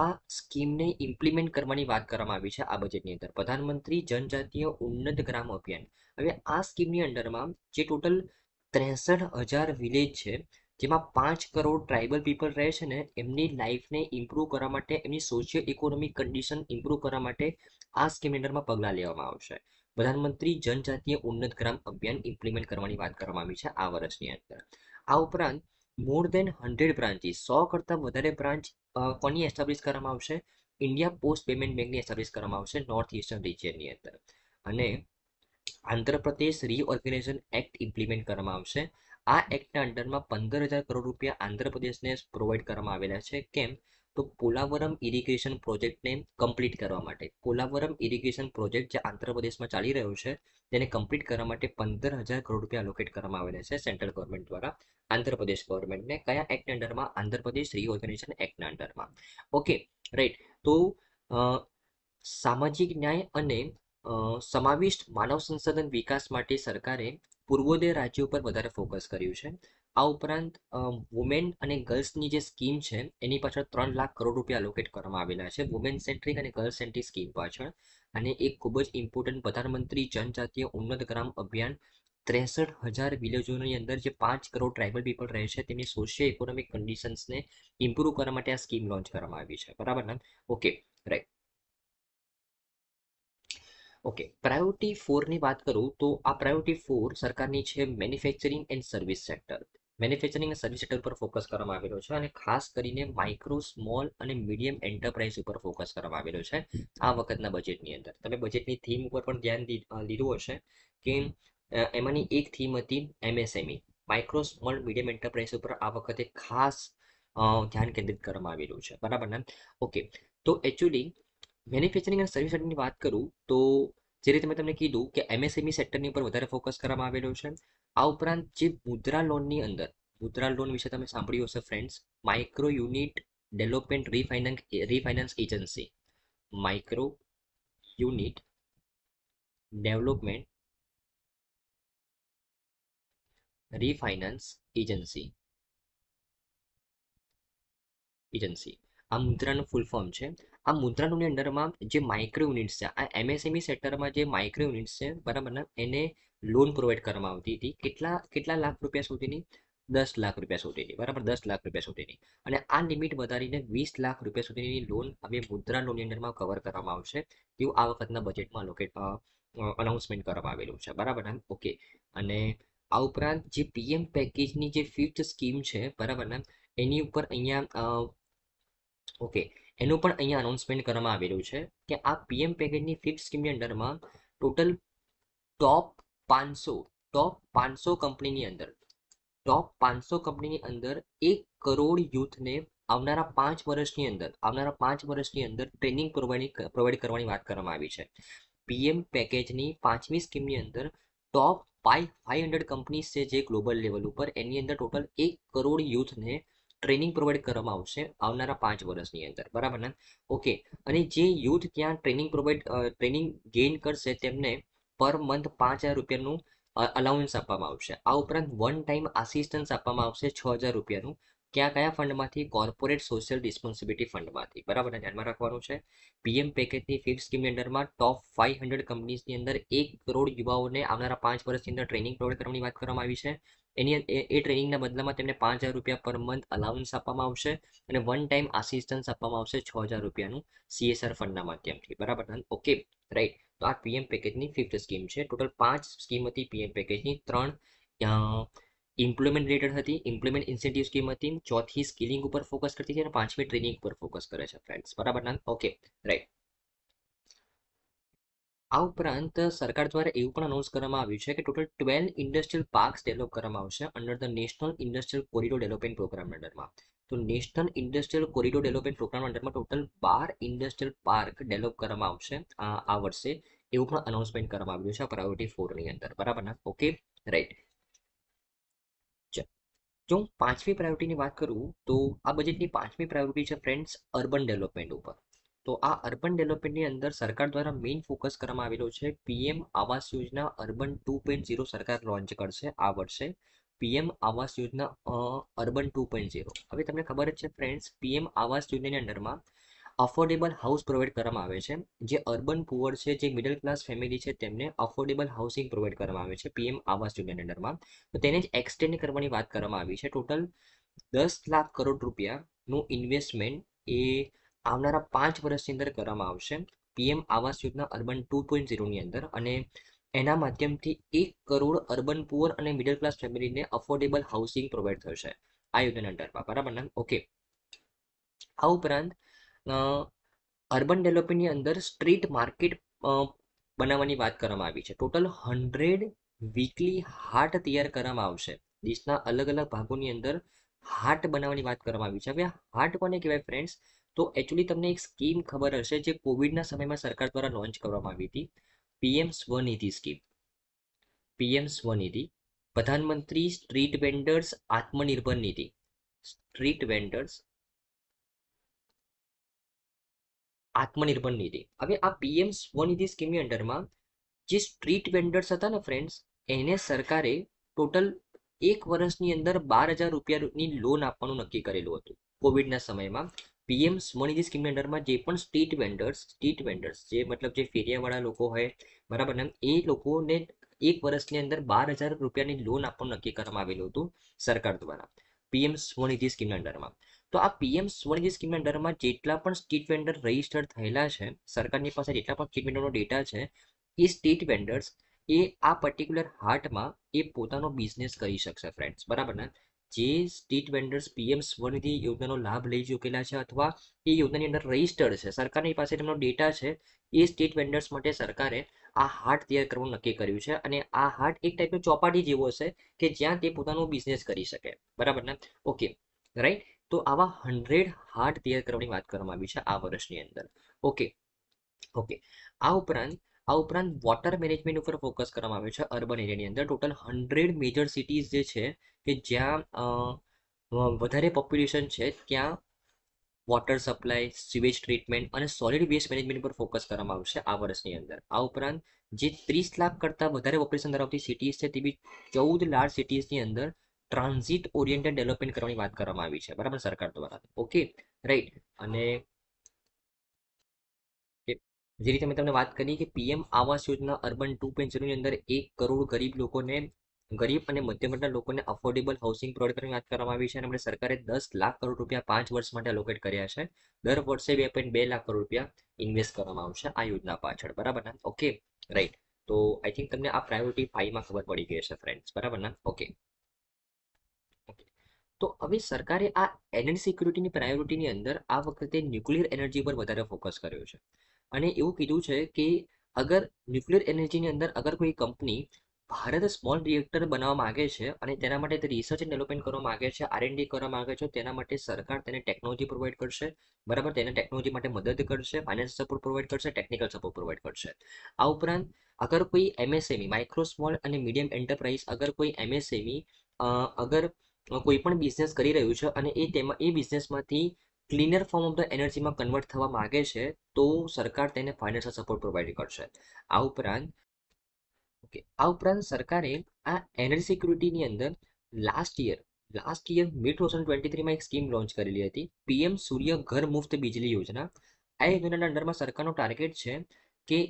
આ સ્કીમને ઇમ્પ્લિમેન્ટ કરવાની વાત કરવામાં આવી છે આ બજેટની અંદર પ્રધાનમંત્રી જનજાતીય ઉન્નત ગ્રામ અભિયાન હવે આ સ્કીમની અંડરમાં જે ટોટલ ત્રેસઠ હજાર વિલેજ છે જેમાં પાંચ કરોડ ટ્રાઇબલ પીપલ રહે છે ને એમની લાઈફને ઇમ્પ્રુવ કરવા માટે એમની સોશિયો ઇકોનોમિક કન્ડિશન ઇમ્પ્રુવ કરવા માટે આ સ્કીમની અંડરમાં પગલાં લેવામાં આવશે પ્રધાનમંત્રી જનજાતીય ઉન્નત ગ્રામ અભિયાન ઇમ્પ્લિમેન્ટ કરવાની વાત કરવામાં આવી છે આ વર્ષની અંદર આ ઉપરાંત મોર દેન હંડ્રેડ બ્રાન્ચીસ સો કરતાં વધારે બ્રાન્ચ કોની એસ્ટાબ્લિશ કરવામાં આવશે ઇન્ડિયા પોસ્ટ પેમેન્ટ બેંકની એસ્ટાબ્લિશ કરવામાં આવશે નોર્થ ઇસ્ટર્ન રિજિયનની અંદર અને આંધ્રપ્રદેશ રીઓર્ગેનાઇઝેશન એક્ટ ઇમ્પ્લિમેન્ટ કરવામાં આવશે આ એક્ટના અંડરમાં પંદર હજાર કરોડ રૂપિયા આંધ્રપ્રદેશને પ્રોવાઈડ કરવામાં આવેલા છે કેમ તો પોલાવરમ ઇરિગેશન પ્રોજેક્ટને કમ્પ્લીટ કરવા માટે પોલાવરમ ઇરિગેશન પ્રોજેક્ટ જે આંધ્રપ્રદેશમાં ચાલી રહ્યો છે તેને કમ્પ્લીટ કરવા માટે પંદર હજાર કરોડ રૂપિયા લોકેટ કરવામાં આવેલા છે સેન્ટ્રલ ગવર્મેન્ટ દ્વારા આંધ્રપ્રદેશ ગવર્મેન્ટને કયા એક્ટની અંડરમાં આંધ્રપ્રદેશ રીઓર્ગેનાઇઝેશન એક્ટના અંડરમાં ઓકે રાઈટ તો સામાજિક ન્યાય અને સમાવિષ્ટ માનવ સંસાધન વિકાસ માટે સરકારે પૂર્વોદય રાજ્યો પર વધારે ફોકસ કર્યું છે આ ઉપરાંત વુમેન અને ગર્લ્સની જે સ્કીમ છે એની પાછળ ત્રણ લાખ કરોડ રૂપિયા લોકેટ કરવામાં આવેલા છે વુમેન સેન્ટ્રિક અને ગર્લ્સ સેન્ટ્રિક સ્કીમ પાછળ અને એક ખૂબ જ ઇમ્પોર્ટન્ટ પ્રધાનમંત્રી જનજાતીય ઉન્નત ગ્રામ અભિયાન ત્રેસઠ હજાર વિલેજોની અંદર જે પાંચ કરોડ ટ્રાઇબલ પીપલ રહે છે તેની સોશિયો ઇકોનોમિક કન્ડિશન્સને ઇમ્પ્રૂવ કરવા માટે આ સ્કીમ લોન્ચ કરવામાં આવી છે બરાબર ને ઓકે રાઈટ ઓકે પ્રાયોરિટી ફોરની વાત કરું તો આ પ્રાયોરિટી ફોર સરકારની છે manufacturing and service sector manufacturing service sector ઉપર ફોકસ કરવામાં આવેલો છે અને ખાસ કરીને માઇક્રો સ્મોલ અને મીડિયમ એન્ટરપ્રાઇઝ ઉપર ફોકસ કરવામાં આવેલો છે આ વખતના બજેટની અંદર તમે બજેટની થીમ ઉપર પણ ધ્યાન લીધું હશે કે એમાંની એક થીમ હતી MSME micro small medium enterprise ઉપર આ વખતે ખાસ ધ્યાન કેન્દ્રિત કરવામાં આવેલું છે બરાબર ને ઓકે તો એકચ્યુઅલી મેન્યુફેક્ચરિંગ અને સર્વિસ સેક્ટરની વાત કરું તો જે રીતે મેં તમને કીધું કે એમએસએમઈ સેક્ટરની e ઉપર વધારે ફોકસ કરવામાં આવેલો છે આ ઉપરાંત જે મુદ્રા લોનની અંદર મુદ્રા લોન વિશે તમે સાંભળ્યું હશે friends micro unit development refinance refinance agency micro unit development refinance agency agency આ મુદ્રાનું ફૂલ ફોર્મ છે આ મુદ્રાની અંડરમાં જે માઇક્રો યુનિટ્સ છે આ એમએસએમઈ e સેક્ટરમાં જે માઇક્રો યુનિટ્સ છે બરાબર એને લોન પ્રોવાઈડ કરવામાં આવતી હતી કેટલા કેટલા લાખ રૂપિયા સુધીની દસ લાખ રૂપિયા સુધીની બરાબર દસ લાખ રૂપિયા સુધીની અને આ લિમિટ વધારીને વીસ લાખ રૂપિયા સુધીની લોન હવે મુદ્રા લોનની અંડરમાં કવર કરવામાં આવશે તેવું આ વખતના બજેટમાં લોકેટ અનાઉન્સમેન્ટ કરવામાં આવેલું છે બરાબર ઓકે અને આ ઉપરાંત જે પીએમ પેકેજની જે ફિફ્થ સ્કીમ છે બરાબર એની ઉપર અહીંયા ઓકે એનું પણ અહીંયા અનાઉન્સમેન્ટ કરવામાં આવેલું છે કે આ પીએમ પેકેજની ફિફ્થ સ્કીમની અંડરમાં ટોટલ ટોપ પાંચસો ટોપ પાંચસો કંપનીની અંદર ટોપ પાંચસો કંપનીની અંદર એક કરોડ યુથને આવનારા પાંચ વર્ષની અંદર આવનારા પાંચ વર્ષની અંદર ટ્રેનિંગ પ્રોવાઈડ પ્રોવાઈડ કરવાની વાત કરવામાં આવી છે પીએમ પેકેજની પાંચમી સ્કીમની અંદર top five five hundred companies છે જે ગ્લોબલ લેવલ ઉપર એની અંદર ટોટલ એક કરોડ યુથને ટ્રેનિંગ પ્રોવાઈડ કરવામાં આવશે આવનારા પાંચ વર્ષની અંદર બરાબર ને ઓકે અને જે યુથ ત્યાં ટ્રેનિંગ પ્રોવાઈડ ટ્રેનિંગ ગેઇન કરશે તેમને પર મંથ પાંચ હજાર રૂપિયાનું અલાઉન્સ આપવામાં આવશે આ ઉપરાંત વન ટાઈમ આસિસ્ટન્સ આપવામાં આવશે છ હજાર રૂપિયાનું કયા કયા ફંડમાંથી કોર્પોરેટ સોશિયલ રિસ્પોન્સિબિલિટી ફંડમાંથી બરાબર ધ્યાનમાં રાખવાનું છે પીએમ પેકેજની ફિફ્થ સ્કીમની અંદરમાં ટોપ ફાઇવ હંડ્રેડ કંપનીઝની અંદર એક કરોડ યુવાઓને આવનારા પાંચ વર્ષની અંદર ટ્રેનિંગ પ્રોવાઈડ કરવાની વાત કરવામાં આવી છે એની એ ટ્રેનિંગના બદલામાં તેમને પાંચ હજાર રૂપિયા પર મંથ અલાઉન્સ આપવામાં આવશે અને વન ટાઈમ આસિસ્ટન્સ આપવામાં આવશે છ હજાર રૂપિયાનું સીએસઆર ફંડના માધ્યમથી બરાબર ઓકે રાઈટ તો આ પીએમ પેકેજની ફિફ્થ સ્કીમ છે ટોટલ પાંચ સ્કીમ હતી પીએમ પેકેજની ત્રણ ઇમ્પ્લોયમેન્ટ રિલેટેડ હતી ઇમ્પ્લોયમેન્ટ ઇન્સેન્ટિવ સ્કીમ હતી ચોથી સ્કિલિંગ ઉપર ફોકસ કરતી હતી અને પાંચમી ટ્રેનિંગ ઉપર ફોકસ કરે છે ફ્રેન્ડ્સ બરાબર ના ઓકે રાઈટ આ ઉપરાંત સરકાર દ્વારા એવું પણ અનાઉન્સ કરવામાં આવ્યું છે કે total twelve industrial parks develop કરવામાં આવશે under the national industrial corridor development programme અંડરમાં તો national industrial corridor development programme અંડરમાં ટોટલ બાર ઇન્ડસ્ટ્રીયલ પાર્ક ડેવલપ કરવામાં આવશે આ વર્ષે એવું પણ અનાઉન્સમેન્ટ કરવામાં આવ્યું છે પ્રાયોરિટી ફોરની અંદર બરાબર ના ઓકે રાઈટ જો હું પાંચમી પ્રાયોરિટીની વાત કરું તો આ બજેટની પાંચમી પ્રાયોરિટી છે ફ્રેન્ડ્સ અર્બન ડેવલપમેન્ટ ઉપર તો આ અર્બન ડેવલપમેન્ટની અંદર સરકાર દ્વારા મેઇન ફોકસ કરવામાં આવેલો છે PM Awas Yojana urban two point zero સરકાર લોન્ચ કરશે આ વર્ષે PM Awas Yojana urban two point zero હવે તમને ખબર જ છે ફ્રેન્ડ્સ પીએમ આવાસ યોજનાની અંડરમાં અફોર્ડેબલ હાઉસ પ્રોવાઈડ કરવામાં આવે છે જે અર્બન પુઅર છે જે મિડલ ક્લાસ ફેમિલી છે તેમને અફોર્ડેબલ હાઉસિંગ પ્રોવાઈડ કરવામાં આવે છે પીએમ આવાસ યોજના અંડરમાં તો તેને જ એક્સટેન્ડ કરવાની વાત કરવામાં આવી છે ટોટલ દસ લાખ કરોડ રૂપિયાનું ઇન્વેસ્ટમેન્ટ એ આવનારા પાંચ વર્ષની અંદર કરવામાં આવશે PM Awas Yojana urban two point ઝીરોની અંદર અને એના માધ્યમથી એક કરોડ અર્બન પુઅર અને મિડલ ક્લાસ ફેમિલીને અફોર્ડેબલ હાઉસિંગ પ્રોવાઈડ થશે આ યોજના અંડરમાં બરાબર ને ઓકે આ ઉપરાંત અર્બન ડેવલપમેન્ટની અંદર સ્ટ્રીટ માર્કેટ બનાવવાની વાત કરવામાં આવી છે ટોટલ હંડ્રેડ વીકલી હાટ તૈયાર કરવામાં આવશે દેશના અલગ અલગ ભાગોની અંદર હાટ બનાવવાની વાત કરવામાં આવી છે હવે હાટ કોને કહેવાય ફ્રેન્ડ્સ તો એકચ્યુઅલી તમને એક સ્કીમ ખબર હશે જે કોવિડના સમયમાં સરકાર દ્વારા લોન્ચ કરવામાં આવી હતી PM SVANidhi scheme PM SVANidhi પ્રધાનમંત્રી સ્ટ્રીટ વેન્ડર્સ આત્મનિર્ભર નિધિ સ્ટ્રીટ વેન્ડર્સ આત્મનિર્ભર નિધિ હવે આ પીએમ સ્વનિધિ સ્કીમની અંડરમાં જે સ્ટ્રીટ વેન્ડર્સ હતા ને ફ્રેન્ડ્સ એને સરકારે ટોટલ એક વર્ષની અંદર બાર હજાર રૂપિયાની લોન આપવાનું નક્કી કરેલું હતું કોવિડના સમયમાં પીએમ સ્વનિધિ સ્કીમની અંડરમાં જે પણ સ્ટ્રીટ વેન્ડર્સ સ્ટ્રીટ વેન્ડર્સ જે મતલબ જે ફેરિયાવાળા લોકો હોય બરાબર ને એ લોકોને એક વર્ષની અંદર બાર હજાર રૂપિયાની લોન આપવાનું નક્કી કરવામાં આવેલું હતું સરકાર દ્વારા પીએમ સ્વનિધિ સ્કીમના અંડરમાં તો આ પીએમ સ્વનિધિ સ્કીમ અંડરમાં જેટલા પણ સ્ટેટ વેન્ડર રજીસ્ટર થયેલા છે સરકારની પાસે જેટલા પણ સ્ટેટ વેન્ડરનો ડેટા છે એ સ્ટેટ વેન્ડર્સ એ આ પર્ટિક્યુલર હાર્ટમાં એ પોતાનો બિઝનેસ કરી શકશે ફ્રેન્ડ્સ બરાબર ને જે સ્ટેટ વેન્ડર્સ પીએમ સ્વનિધિ યોજનાનો લાભ લઈ ચૂકેલા છે અથવા એ યોજનાની અંદર રજીસ્ટર્ડ છે સરકારની પાસે તેમનો ડેટા છે એ સ્ટેટ વેન્ડર્સ માટે સરકારે આ હાર્ટ તૈયાર કરવાનું નક્કી કર્યું છે અને આ હાર્ટ એક ટાઈપનો ચોપાટી જેવો છે કે જ્યાં તે પોતાનો બિઝનેસ કરી શકે બરાબર ને ઓકે રાઈટ તો આવા હંડ્રેડ હાર્ટ તૈયાર કરવાની વાત કરવામાં આવી છે આ વર્ષની અંદર ઓકે ઓકે આ ઉપરાંત આ ઉપરાંત વોટર મેનેજમેન્ટ ઉપર ફોકસ કરવામાં આવ્યું છે અર્બન એરિયાની અંદર ટોટલ હંડ્રેડ મેજર સિટીઝ જે છે કે જ્યાં વધારે પોપ્યુલેશન છે ત્યાં વોટર સપ્લાય સિવેજ ટ્રીટમેન્ટ અને સોલિડ વેસ્ટ મેનેજમેન્ટ ઉપર ફોકસ કરવામાં આવશે આ વર્ષની અંદર આ ઉપરાંત જે ત્રીસ લાખ કરતાં વધારે પોપ્યુલેશન ધરાવતી સિટીઝ છે તેવી ચૌદ લાર્જ સિટીઝની અંદર ટ્રાન્ઝિટ ઓરિએન્ટેડ ડેવલપમેન્ટ કરવાની વાત કરવામાં આવી છે બરાબર સરકાર દ્વારા ઓકે રાઈટ અને જે રીતે મેં તમને વાત કરી કે PM Awas Yojana urban two point ઝીરોની અંદર એક કરોડ ગરીબ લોકોને ગરીબ અને મધ્યમ વર્ગના લોકોને અફોર્ડેબલ હાઉસિંગ પ્રોવાઈડ કરવાની વાત કરવામાં આવી છે અને આપણે સરકારે દસ લાખ કરોડ રૂપિયા પાંચ વર્ષ માટે એલોકેટ કર્યા છે દર વર્ષે બે પોઈન્ટ બે લાખ કરોડ રૂપિયા ઇન્વેસ્ટ કરવામાં આવશે આ યોજના પાછળ બરાબર ના ઓકે રાઈટ તો આઈ થિંક તમને આ પ્રાયોરિટી ફાઈવમાં ખબર પડી ગઈ છે ફ્રેન્ડ્સ બરાબર ના ઓકે તો હવે સરકારે આ એનર્જી સિક્યુરિટીની પ્રાયોરિટીની અંદર આ વખતે ન્યુક્લિયર એનર્જી પર વધારે ફોકસ કર્યો છે અને એવું કીધું છે કે અગર ન્યુક્લિયર એનર્જીની અંદર અગર કોઈ કંપની ભારત સ્મોલ રિએક્ટર બનાવવા માગે છે અને તેના માટે તે રિસર્ચ એન્ડ ડેવલપમેન્ટ કરવા માગે છે આરએનડી કરવા માગે છે તેના માટે સરકાર તેને ટેકનોલોજી પ્રોવાઈડ કરશે બરાબર તેને ટેકનોલોજી માટે મદદ કરશે ફાઇનાન્સ સપોર્ટ પ્રોવાઈડ કરશે ટેકનિકલ સપોર્ટ પ્રોવાઈડ કરશે આ ઉપરાંત અગર કોઈ એમએસએમઈ માઇક્રો સ્મોલ અને મીડિયમ એન્ટરપ્રાઇઝ અગર કોઈ એમએસએમઈ e, અગર કોઈ પણ બિઝનેસ કરી રહ્યું છે અને એ તેમાં એ બિઝનેસમાંથી ક્લીનર ફોર્મ ઓફ ધ એનર્જીમાં કન્વર્ટ થવા માગે છે તો સરકાર તેને ફાઇનાન્શિયલ સપોર્ટ પ્રોવાઈડ કરશે આ ઉપરાંત ઓકે આ ઉપરાંત સરકારે આ એનર્જી સિક્યુરિટીની અંદર લાસ્ટ યર લાસ્ટ યર મી ટુ થાઉઝન્ડ ટ્વેન્ટી થ્રીમાં એક સ્કીમ લોન્ચ કરેલી હતી પીએમ સૂર્ય ઘર મુફ્ત બીજળી યોજના આ યોજનાના અંડરમાં સરકારનો ટાર્ગેટ છે કે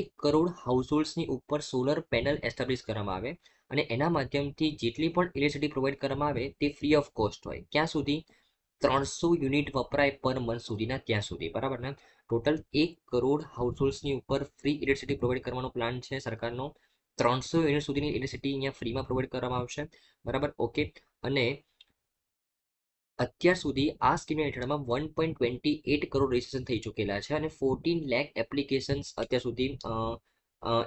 એક કરોડ હાઉસ હાઉસહોલ્ડ્સની ઉપર સોલર પેનલ એસ્ટાબ્લિશ કરવામાં આવે અને એના માધ્યમથી જેટલી પણ ઇલેક્ટ્રિસિટી પ્રોવાઈડ કરવામાં આવે તે ફ્રી ઓફ કોસ્ટ હોય ક્યાં સુધી ત્રણસો યુનિટ વપરાય પર મંથ સુધીના ત્યાં સુધી બરાબર ને ટોટલ એક કરોડ હાઉસહોલ્ડ્સની ઉપર ફ્રી ઇલેક્ટ્રિસિટી પ્રોવાઈડ કરવાનો પ્લાન છે સરકારનો ત્રણસો યુનિટ સુધીની ઇલેક્ટ્રિસિટી અહીંયા ફ્રીમાં પ્રોવાઈડ કરવામાં આવશે બરાબર ઓકે અને અત્યાર સુધી આ સ્કીમના હેઠળમાં one point twenty eight crore registration થઈ ચૂકેલા છે અને ફોર્ટીન લેખ એપ્લિકેશન્સ અત્યાર સુધી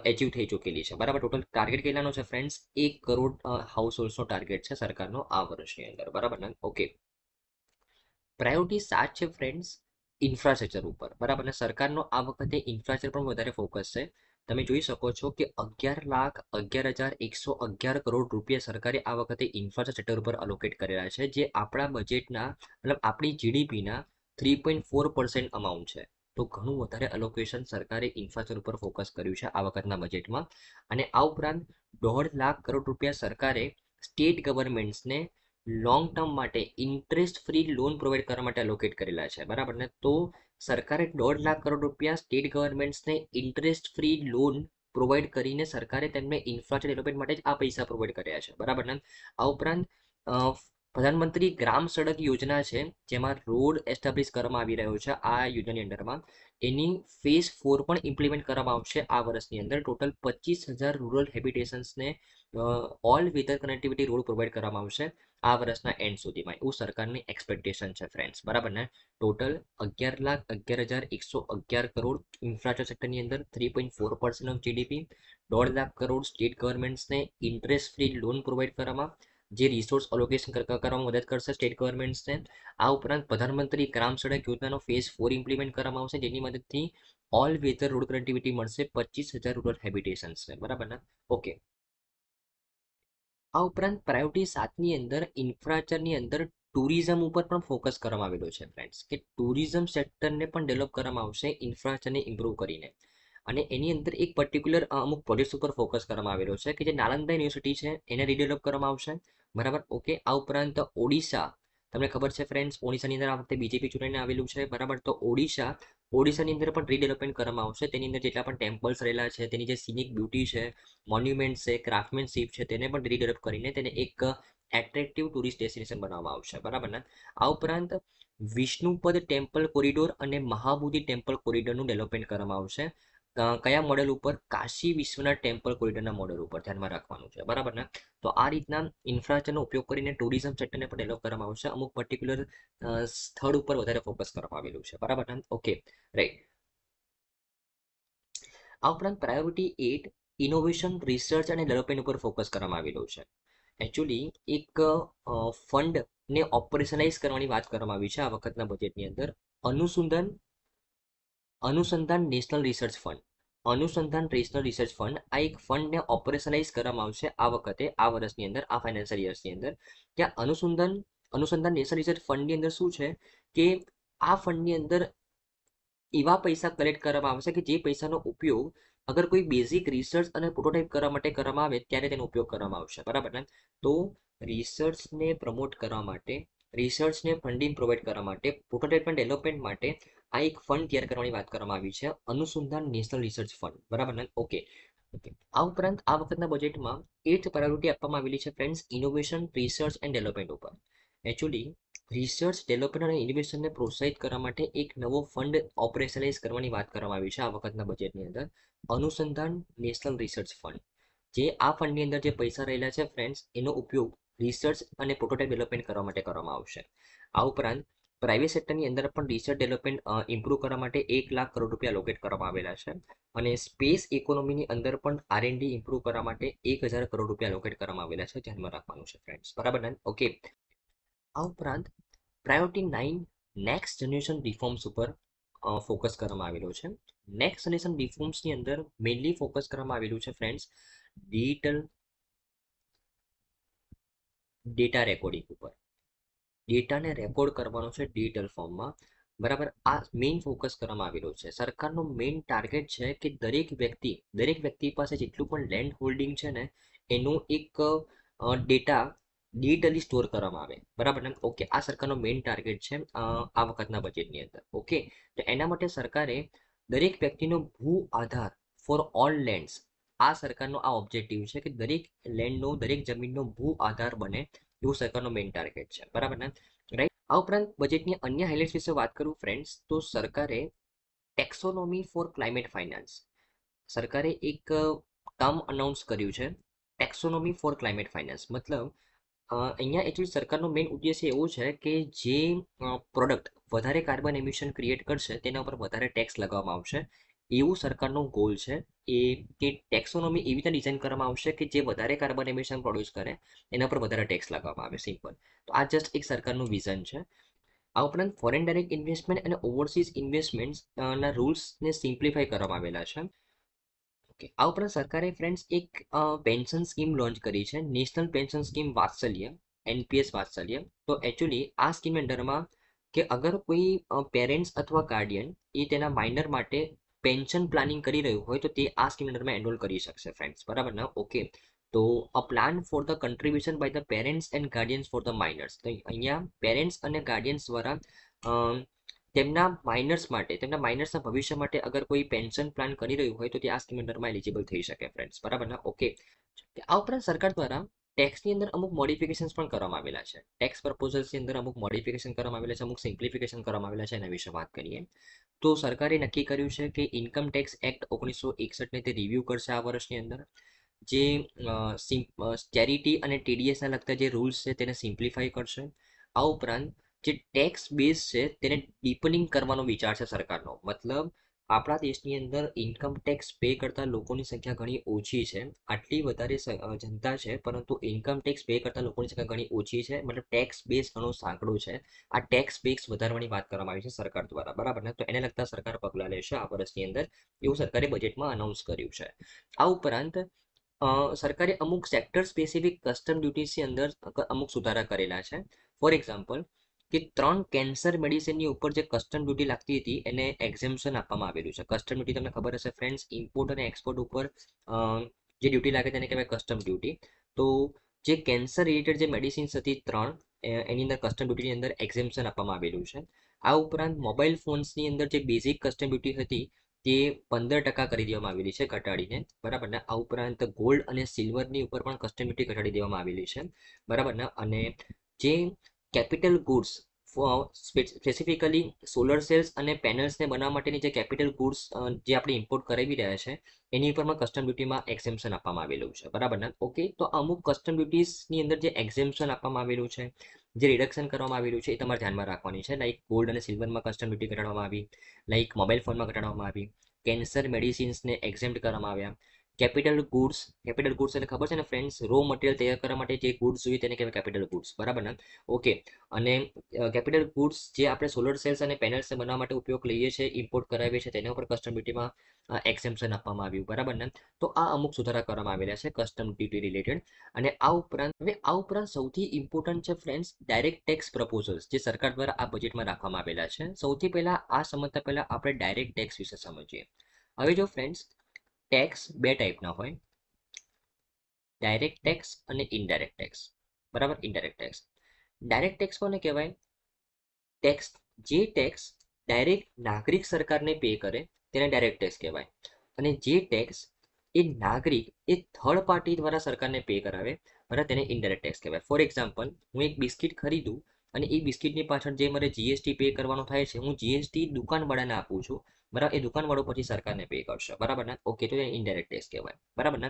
એચિવ થઈ ચૂકેલી છે બરાબર ટોટલ ટાર્ગેટ કેટલાનો છે ફ્રેન્ડ્સ એક કરોડ હાઉસ હોલ્ડ્સનો ટાર્ગેટ છે સરકારનો આ વર્ષની અંદર બરાબર ને ઓકે પ્રાયોરિટી સાત છે ફ્રેન્ડ્સ ઇન્ફ્રાસ્ટ્રક્ચર ઉપર બરાબર ને સરકારનો આ વખતે ઇન્ફ્રાસ્ટ્રક્ચર પણ વધારે ફોકસ છે તમે જોઈ શકો છો કે અગિયાર લાખ અગિયાર હજાર એકસો અગિયાર કરોડ રૂપિયા સરકારે આ વખતે ઇન્ફ્રાસ્ટ્રક્ચર ઉપર અલોકેટ કરેલા છે જે આપણા બજેટના મતલબ આપણી જીડીપીના three point four percent amount છે તો ઘણું વધારે અલોકેશન સરકારે ઇન્ફ્રાસ્ટ્રક્ચર ઉપર ફોકસ કર્યું છે આ વખતના બજેટમાં અને આ ઉપરાંત દોઢ લાખ કરોડ રૂપિયા સરકારે સ્ટેટ ગવર્મેન્ટ્સને લોંગ ટર્મ માટે ઇન્ટરેસ્ટ ફ્રી લોન પ્રોવાઈડ કરવા માટે અલોકેટ કરેલા છે બરાબર ને તો સરકારે દોઢ લાખ કરોડ રૂપિયા સ્ટેટ ગવર્મેન્ટ્સને ઇન્ટરેસ્ટ ફ્રી લોન પ્રોવાઈડ કરીને સરકારે તેમને ઇન્ફ્રાસ્ટ્રક્ચર ડેવલપમેન્ટ માટે જ આ પૈસા પ્રોવાઈડ કર્યા છે બરાબર ને આ ઉપરાંત પ્રધાનમંત્રી ગ્રામ સડક યોજના છે જેમાં રોડ એસ્ટાબ્લિશ કરવામાં આવી રહ્યો છે આ યોજનાની અંડરમાં એની ફેઝ ફોર પણ ઇમ્પ્લિમેન્ટ કરવામાં આવશે આ વર્ષની અંદર ટોટલ પચીસ હજાર રૂરલ હેબિટેશન્સને all weather connectivity road provide કરવામાં આવશે આ વર્ષના એન્ડ સુધીમાં એવું સરકારની એક્સપેક્ટેશન છે ફ્રેન્ડ્સ બરાબર ને ટોટલ અગિયાર લાખ અગિયાર હજાર એકસો અગિયાર કરોડ ઇન્ફ્રાસ્ટ્રક્ચર સેક્ટરની અંદર three point four percent of GDP દોઢ લાખ કરોડ સ્ટેટ ગવર્મેન્ટ્સને ઇન્ટરેસ્ટ ફ્રી લોન પ્રોવાઈડ કરવામાં જે રિસોર્સ અલોકેશન કરવામાં મદદ કરશે સ્ટેટ ગવર્મેન્ટ્સને આ ઉપરાંત પ્રધાનમંત્રી ગ્રામ સડક યોજનાનો ફેઝ ફોર ઇમ્પ્લિમેન્ટ કરવામાં આવશે જેની મદદથી ઓલ વેધર રોડ કનેક્ટિવિટી મળશે પચીસ હજાર રૂરલ હેબિટેશન્સને બરાબર ને ઓકે આ ઉપરાંત પ્રાયોરિટી સાતની અંદર ઇન્ફ્રાસ્ટ્રક્ચરની અંદર ટુરિઝમ ઉપર પણ ફોકસ કરવામાં આવેલો છે ફ્રેન્ડ્સ કે ટુરિઝમ સેક્ટરને પણ ડેવલપ કરવામાં આવશે ઇન્ફ્રાસ્ટ્રક્ચરને ઇમ્પ્રૂવ કરીને અને એની અંદર એક પર્ટિક્યુલર અમુક પ્રોજેક્ટ્સ ઉપર ફોકસ કરવામાં આવેલો છે કે જે નાલંદા યુનિવર્સિટી છે એને રીડેવલપ કરવામાં આવશે બરાબર ઓકે આ ઉપરાંત ઓડિશા તમને ખબર છે ફ્રેન્ડ્સ ઓડિશાની અંદર આ વખતે બીજેપી ચૂંટણીને આવેલું છે બરાબર તો ઓડિશા ઓડિશાની અંદર પણ રીડેવલપમેન્ટ કરવામાં આવશે તેની અંદર જેટલા પણ ટેમ્પલ્સ રહેલા છે તેની જે સિનિક બ્યુટી છે મોન્યુમેન્ટ છે ક્રાફ્ટમેનશીપ છે તેને પણ રીડેવલપ કરીને તેને એક એટ્રેક્ટિવ ટુરિસ્ટ ડેસ્ટિનેશન બનાવવામાં આવશે બરાબર ને આ ઉપરાંત વિષ્ણુપદ ટેમ્પલ કોરિડોર અને મહાબુદ્ધિ ટેમ્પલ કોરિડોરનું ડેવલપમેન્ટ કરવામાં આવશે કયા મોડેલ ઉપર કાશી વિશ્વના ટેમ્પલ કોરિડોરના મોડેલ ઉપર ધ્યાનમાં રાખવાનું છે બરાબર ને તો આ રીતના ઇન્ફ્રાસ્ટ્રક્ચરનો ઉપયોગ કરીને ટુરિઝમ સેક્ટરને પણ ડેવલપ કરવામાં આવ્યું છે અમુક પર્ટિક્યુલર સ્થળ ઉપર વધારે ફોકસ કરવામાં આવેલું છે બરાબર ને ઓકે રાઈટ આ ઉપરાંત પ્રાયોરિટી એટ ઇનોવેશન રિસર્ચ અને ડેવલપમેન્ટ ઉપર ફોકસ કરવામાં આવેલું છે એકચ્યુઅલી એક ફંડ ને ઓપરેશનાઇઝ કરવાની વાત કરવામાં આવી છે આ વખતના બજેટની અંદર Anusandhan Anusandhan national research fund Anusandhan national research fund આ એક ફંડને ઓપરેશનલાઇઝ કરવામાં આવશે આ વખતે આ વર્ષની અંદર આ ફાઇનાન્શિયલ યર્સની અંદર ત્યાં અનુસંધાન અનુસંધાન નેશનલ રિસર્ચ ફંડની અંદર શું છે કે આ ફંડની અંદર એવા પૈસા કલેક્ટ કરવામાં આવશે કે જે પૈસાનો ઉપયોગ અગર કોઈ બેઝિક રિસર્ચ અને પ્રોટોટાઇપ કરવા માટે કરવામાં આવે ત્યારે તેનો ઉપયોગ કરવામાં આવશે બરાબર ને તો રિસર્ચને પ્રમોટ કરવા માટે રિસર્ચને ફંડિંગ પ્રોવાઈડ કરવા માટે પ્રોટોટાઇપ અને ડેવલપમેન્ટ માટે આ એક ફંડ તૈયાર કરવાની વાત કરવામાં આવી છે અનુસંધાન નેશનલ રિસર્ચ ફંડ બરાબર ને ઓકે આ ઉપરાંત આ વખતના બજેટમાં એટ પ્રાયોરિટી આપવામાં આવેલી છે friends innovation research and development ઉપર એકચ્યુઅલી રિસર્ચ ડેવલપમેન્ટ અને ઇનોવેશનને પ્રોત્સાહિત કરવા માટે એક નવો ફંડ ઓપરેશનલાઇઝ કરવાની વાત કરવામાં આવી છે આ વખતના બજેટની અંદર અનુસંધાન નેશનલ રિસર્ચ ફંડ જે આ ફંડની અંદર જે પૈસા રહેલા છે ફ્રેન્ડ્સ એનો ઉપયોગ રિસર્ચ અને પ્રોટોટાઇપ ડેવલપમેન્ટ કરવા માટે કરવામાં આવશે આ ઉપરાંત પ્રાઇવેટ સેક્ટરની અંદર પણ રિસર્ચ ડેવલપમેન્ટ ઇમ્પ્રુવ કરવા માટે એક લાખ કરોડ રૂપિયા લોકેટ કરવામાં આવેલા છે અને સ્પેસ ઇકોનોમીની અંદર પણ આરએનડી ઇમ્પ્રુવ કરવા માટે એક હજાર કરોડ રૂપિયા લોકેટ કરવામાં આવેલા છે ધ્યાનમાં રાખવાનું છે ફ્રેન્ડ્સ બરાબર ને ઓકે આ ઉપરાંત priority nine next generation reforms ઉપર ફોકસ કરવામાં આવેલો છે નેક્સ્ટ જનરેશન રિફોર્મ્સની અંદર મેઇનલી ફોકસ કરવામાં આવેલું છે ફ્રેન્ડ્સ ડિજિટલ ડેટા રેકોર્ડિંગ ઉપર ડેટાને રેકોર્ડ કરવાનો છે ડિજિટલ ફોર્મમાં બરાબર આ મેઇન ફોકસ કરવામાં આવેલો છે સરકારનો મેઇન ટાર્ગેટ છે કે દરેક વ્યક્તિ દરેક વ્યક્તિ પાસે જેટલું પણ લેન્ડ હોલ્ડિંગ છે ને એનું એક ડેટા ડિજિટલી સ્ટોર કરવામાં આવે બરાબર ને ઓકે આ સરકારનો મેઇન ટાર્ગેટ છે આ વખતના બજેટની અંદર ઓકે તો એના માટે સરકારે દરેક વ્યક્તિનો ભૂ આધાર ફોર ઓલ લેન્ડ્સ આ સરકારનો આ ઓબ્જેક્ટિવ છે કે દરેક લેન્ડનો દરેક જમીનનો ભૂ આધાર બને એવું સરકારનો મેઇન ટાર્ગેટ છે બરાબર ને રાઈટ આ ઉપરાંત બજેટની અન્ય હાઇલાઇટ્સ વિશે વાત કરું ફ્રેન્ડ્સ તો સરકારે ટેક્સોનોમી ફોર ક્લાઇમેટ ફાઇનાન્સ સરકારે એક ટર્મ અનાઉન્સ કર્યું છે ટેક્સોનોમી ફોર ક્લાઇમેટ ફાઇનાન્સ મતલબ અહીંયા એકચ્યુઅલી સરકારનો મેઇન ઉદ્દેશ્ય એવો છે કે જે પ્રોડક્ટ વધારે કાર્બન એમિશન ક્રિએટ કરશે તેના ઉપર વધારે ટેક્સ લગાવવામાં આવશે એવું સરકારનું ગોલ છે એ કે ટેક્સોનોમી એવી રીતે ડિઝાઇન કરવામાં આવશે કે જે વધારે કાર્બન એમિશન પ્રોડ્યુસ કરે એના પર વધારે ટેક્સ લગાવવામાં આવે સિમ્પલ તો આ જસ્ટ એક સરકારનું વિઝન છે આ ઉપરાંત ફોરેન ડાયરેક્ટ ઇન્વેસ્ટમેન્ટ અને ઓવરસીઝ ઇન્વેસ્ટમેન્ટના રૂલ્સને સિમ્પ્લિફાઈ કરવામાં આવેલા છે ઓકે આ ઉપરાંત સરકારે ફ્રેન્ડ્સ એક પેન્શન સ્કીમ લોન્ચ કરી છે national pension scheme Vatsalya NPS Vatsalya તો એકચ્યુઅલી આ સ્કીમ અંડરમાં કે અગર કોઈ પેરેન્ટ્સ અથવા ગાર્ડિયન એ તેના માઇનર માટે પેન્શન પ્લાનિંગ કરી રહ્યું હોય તો તે આ સ્કીમ અંડરમાં એનરોલ કરી શકશે ફ્રેન્ડ્સ બરાબર ને ઓકે તો a plan for the contribution by the parents and guardians for the minors તો અહીંયા પેરેન્ટ્સ અને ગાર્ડિયન્સ દ્વારા તેમના માઇનર્સ માટે તેમના માઇનર્સના ભવિષ્ય માટે અગર કોઈ પેન્શન પ્લાન કરી રહ્યું હોય તો તે આ સ્કીમ અંડરમાં એલિજિબલ થઈ શકે ફ્રેન્ડ્સ બરાબર ને ઓકે આ ઉપરાંત સરકાર દ્વારા ટેક્સની અંદર અમુક મોડિફિકેશન પણ કરવામાં આવેલા છે ટેક્સ પ્રપોઝલ્સની અંદર અમુક મોડિફિકેશન કરવામાં આવેલા છે અમુક સિમ્પ્લિફિકેશન કરવામાં આવેલા છે એના વિશે વાત કરીએ તો સરકારે નક્કી કર્યું છે કે ઇન્કમ ટેક્સ એક્ટ ઓગણીસો એકસઠને તે રિવ્યૂ કરશે આ વર્ષની અંદર જે ચેરિટી અને ટીડીએસના લગતા જે રૂલ્સ છે તેને સિમ્પ્લિફાઈ કરશે આ ઉપરાંત જે ટેક્સ બેઝ છે તેને ડીપનિંગ કરવાનો વિચાર છે સરકારનો મતલબ આપણા દેશની અંદર ઇન્કમ ટેક્સ પે કરતા લોકોની સંખ્યા ઘણી ઓછી છે આટલી વધારે જનતા છે પરંતુ ઇન્કમ ટેક્સ પે કરતા લોકોની સંખ્યા ઘણી ઓછી છે મતલબ ટેક્સ બેઝ ઘણો સાંકડો છે આ ટેક્સ બેઝ વધારવાની વાત કરવામાં આવી છે સરકાર દ્વારા બરાબર ને તો એને લગતા સરકાર પગલાં લેશે આ વર્ષની અંદર એવું સરકારે બજેટમાં અનાઉન્સ કર્યું છે આ ઉપરાંત સરકારે અમુક સેક્ટર સ્પેસિફિક કસ્ટમ ડ્યુટીસની અંદર અમુક સુધારા કરેલા છે ફોર એક્ઝામ્પલ કે ત્રણ કેન્સર મેડિસિનની ઉપર જે કસ્ટમ ડ્યુટી લાગતી હતી એને એક્ઝેમ્શન આપવામાં આવેલું છે કસ્ટમ ડ્યુટી તમને ખબર હશે ફ્રેન્ડ્સ ઇમ્પોર્ટ અને એક્સપોર્ટ ઉપર જે ડ્યુટી લાગે તેને કહેવાય કસ્ટમ ડ્યુટી તો જે કેન્સર રિલેટેડ જે મેડિસિન્સ હતી ત્રણ એની અંદર કસ્ટમ ડ્યુટીની અંદર એક્ઝેમ્શન આપવામાં આવેલું છે આ ઉપરાંત મોબાઈલ ફોન્સની અંદર જે બેઝિક કસ્ટમ ડ્યુટી હતી તે પંદર ટકા કરી દેવામાં આવેલી છે ઘટાડીને બરાબર ને આ ઉપરાંત ગોલ્ડ અને સિલ્વરની ઉપર પણ કસ્ટમ ડ્યુટી ઘટાડી દેવામાં આવેલી છે બરાબર ને અને જે capital goods specifically solar cells અને પેનલ્સને બનાવવા માટેની જે કેપિટલ ગુડ્સ જે આપણે ઇમ્પોર્ટ કરાવી રહ્યા છે એની ઉપરમાં કસ્ટમ ડ્યુટીમાં એક્ઝેમ્પશન આપવામાં આવેલું છે બરાબર ને ઓકે તો અમુક કસ્ટમ ડ્યુટીસની અંદર જે એક્ઝેમ્પશન આપવામાં આવેલું છે જે રિડક્શન કરવામાં આવેલું છે એ તમારે ધ્યાનમાં રાખવાની છે લાઇક ગોલ્ડ અને સિલ્વરમાં કસ્ટમ ડ્યુટી ઘટાડવામાં આવી લાઇક મોબાઈલ ફોનમાં ઘટાડવામાં આવી કેન્સર મેડિસિન્સને એક્ઝેમ્પ્ટ કરવામાં આવ્યા કેપિટલ ગુડ્સ કેપિટલ ગુડ્સ એટલે ખબર છે ને ફ્રેન્ડ્સ રો મટીરિયલ તૈયાર કરવા માટે જે ગુડ્સ જોઈએ તેને કહેવાય કેપિટલ ગુડ્સ બરાબર ને ઓકે અને કેપિટલ ગુડ્સ જે આપણે સોલર સેલ્સ અને પેનલ્સ બનાવવા માટે ઉપયોગ લઈએ છીએ ઇમ્પોર્ટ કરાવીએ છીએ તેના ઉપર કસ્ટમ ડ્યુટીમાં એક્સેમ્પશન આપવામાં આવ્યું બરાબર ને તો આ અમુક સુધારા કરવામાં આવેલા છે કસ્ટમ ડ્યુટી રિલેટેડ અને આ ઉપરાંત હવે આ ઉપરાંત સૌથી ઇમ્પોર્ટન્ટ છે ફ્રેન્ડ્સ ડાયરેક્ટ ટેક્સ પ્રપોઝલ્સ જે સરકાર દ્વારા આ બજેટમાં રાખવામાં આવેલા છે સૌથી પહેલાં આ સમજતા પહેલાં આપણે ડાયરેક્ટ ટેક્સ વિશે સમજીએ હવે જો ફ્રેન્ડ્સ ટેક્સ બે ટાઈપના હોય ડાયરેક્ટ ટેક્સ અને ઇનડાયરેક્ટ ટેક્સ બરાબર ઇનડાયરેક્ટ ટેક્સ ડાયરેક્ટ ટેક્સ કોને કહેવાય ટેક્સ જે ટેક્સ ડાયરેક્ટ નાગરિક સરકારને પે કરે તેને ડાયરેક્ટ ટેક્સ કહેવાય અને જે ટેક્સ એ નાગરિક એ થર્ડ પાર્ટી દ્વારા સરકારને પે કરાવે બરાબર તેને ઇનડાયરેક્ટ ટેક્સ કહેવાય ફોર એક્ઝામ્પલ હું એક બિસ્કિટ ખરીદું અને એ બિસ્કિટની પાછળ જે મારે જીએસટી પે કરવાનું થાય છે હું જીએસટી દુકાનવાળાને આપું છું બરાબર એ દુકાનવાળો પછી સરકારને પે કરશે બરાબર ને ઓકે તો એ ઇનડાયરેક્ટ ટેક્સ કહેવાય બરાબર ને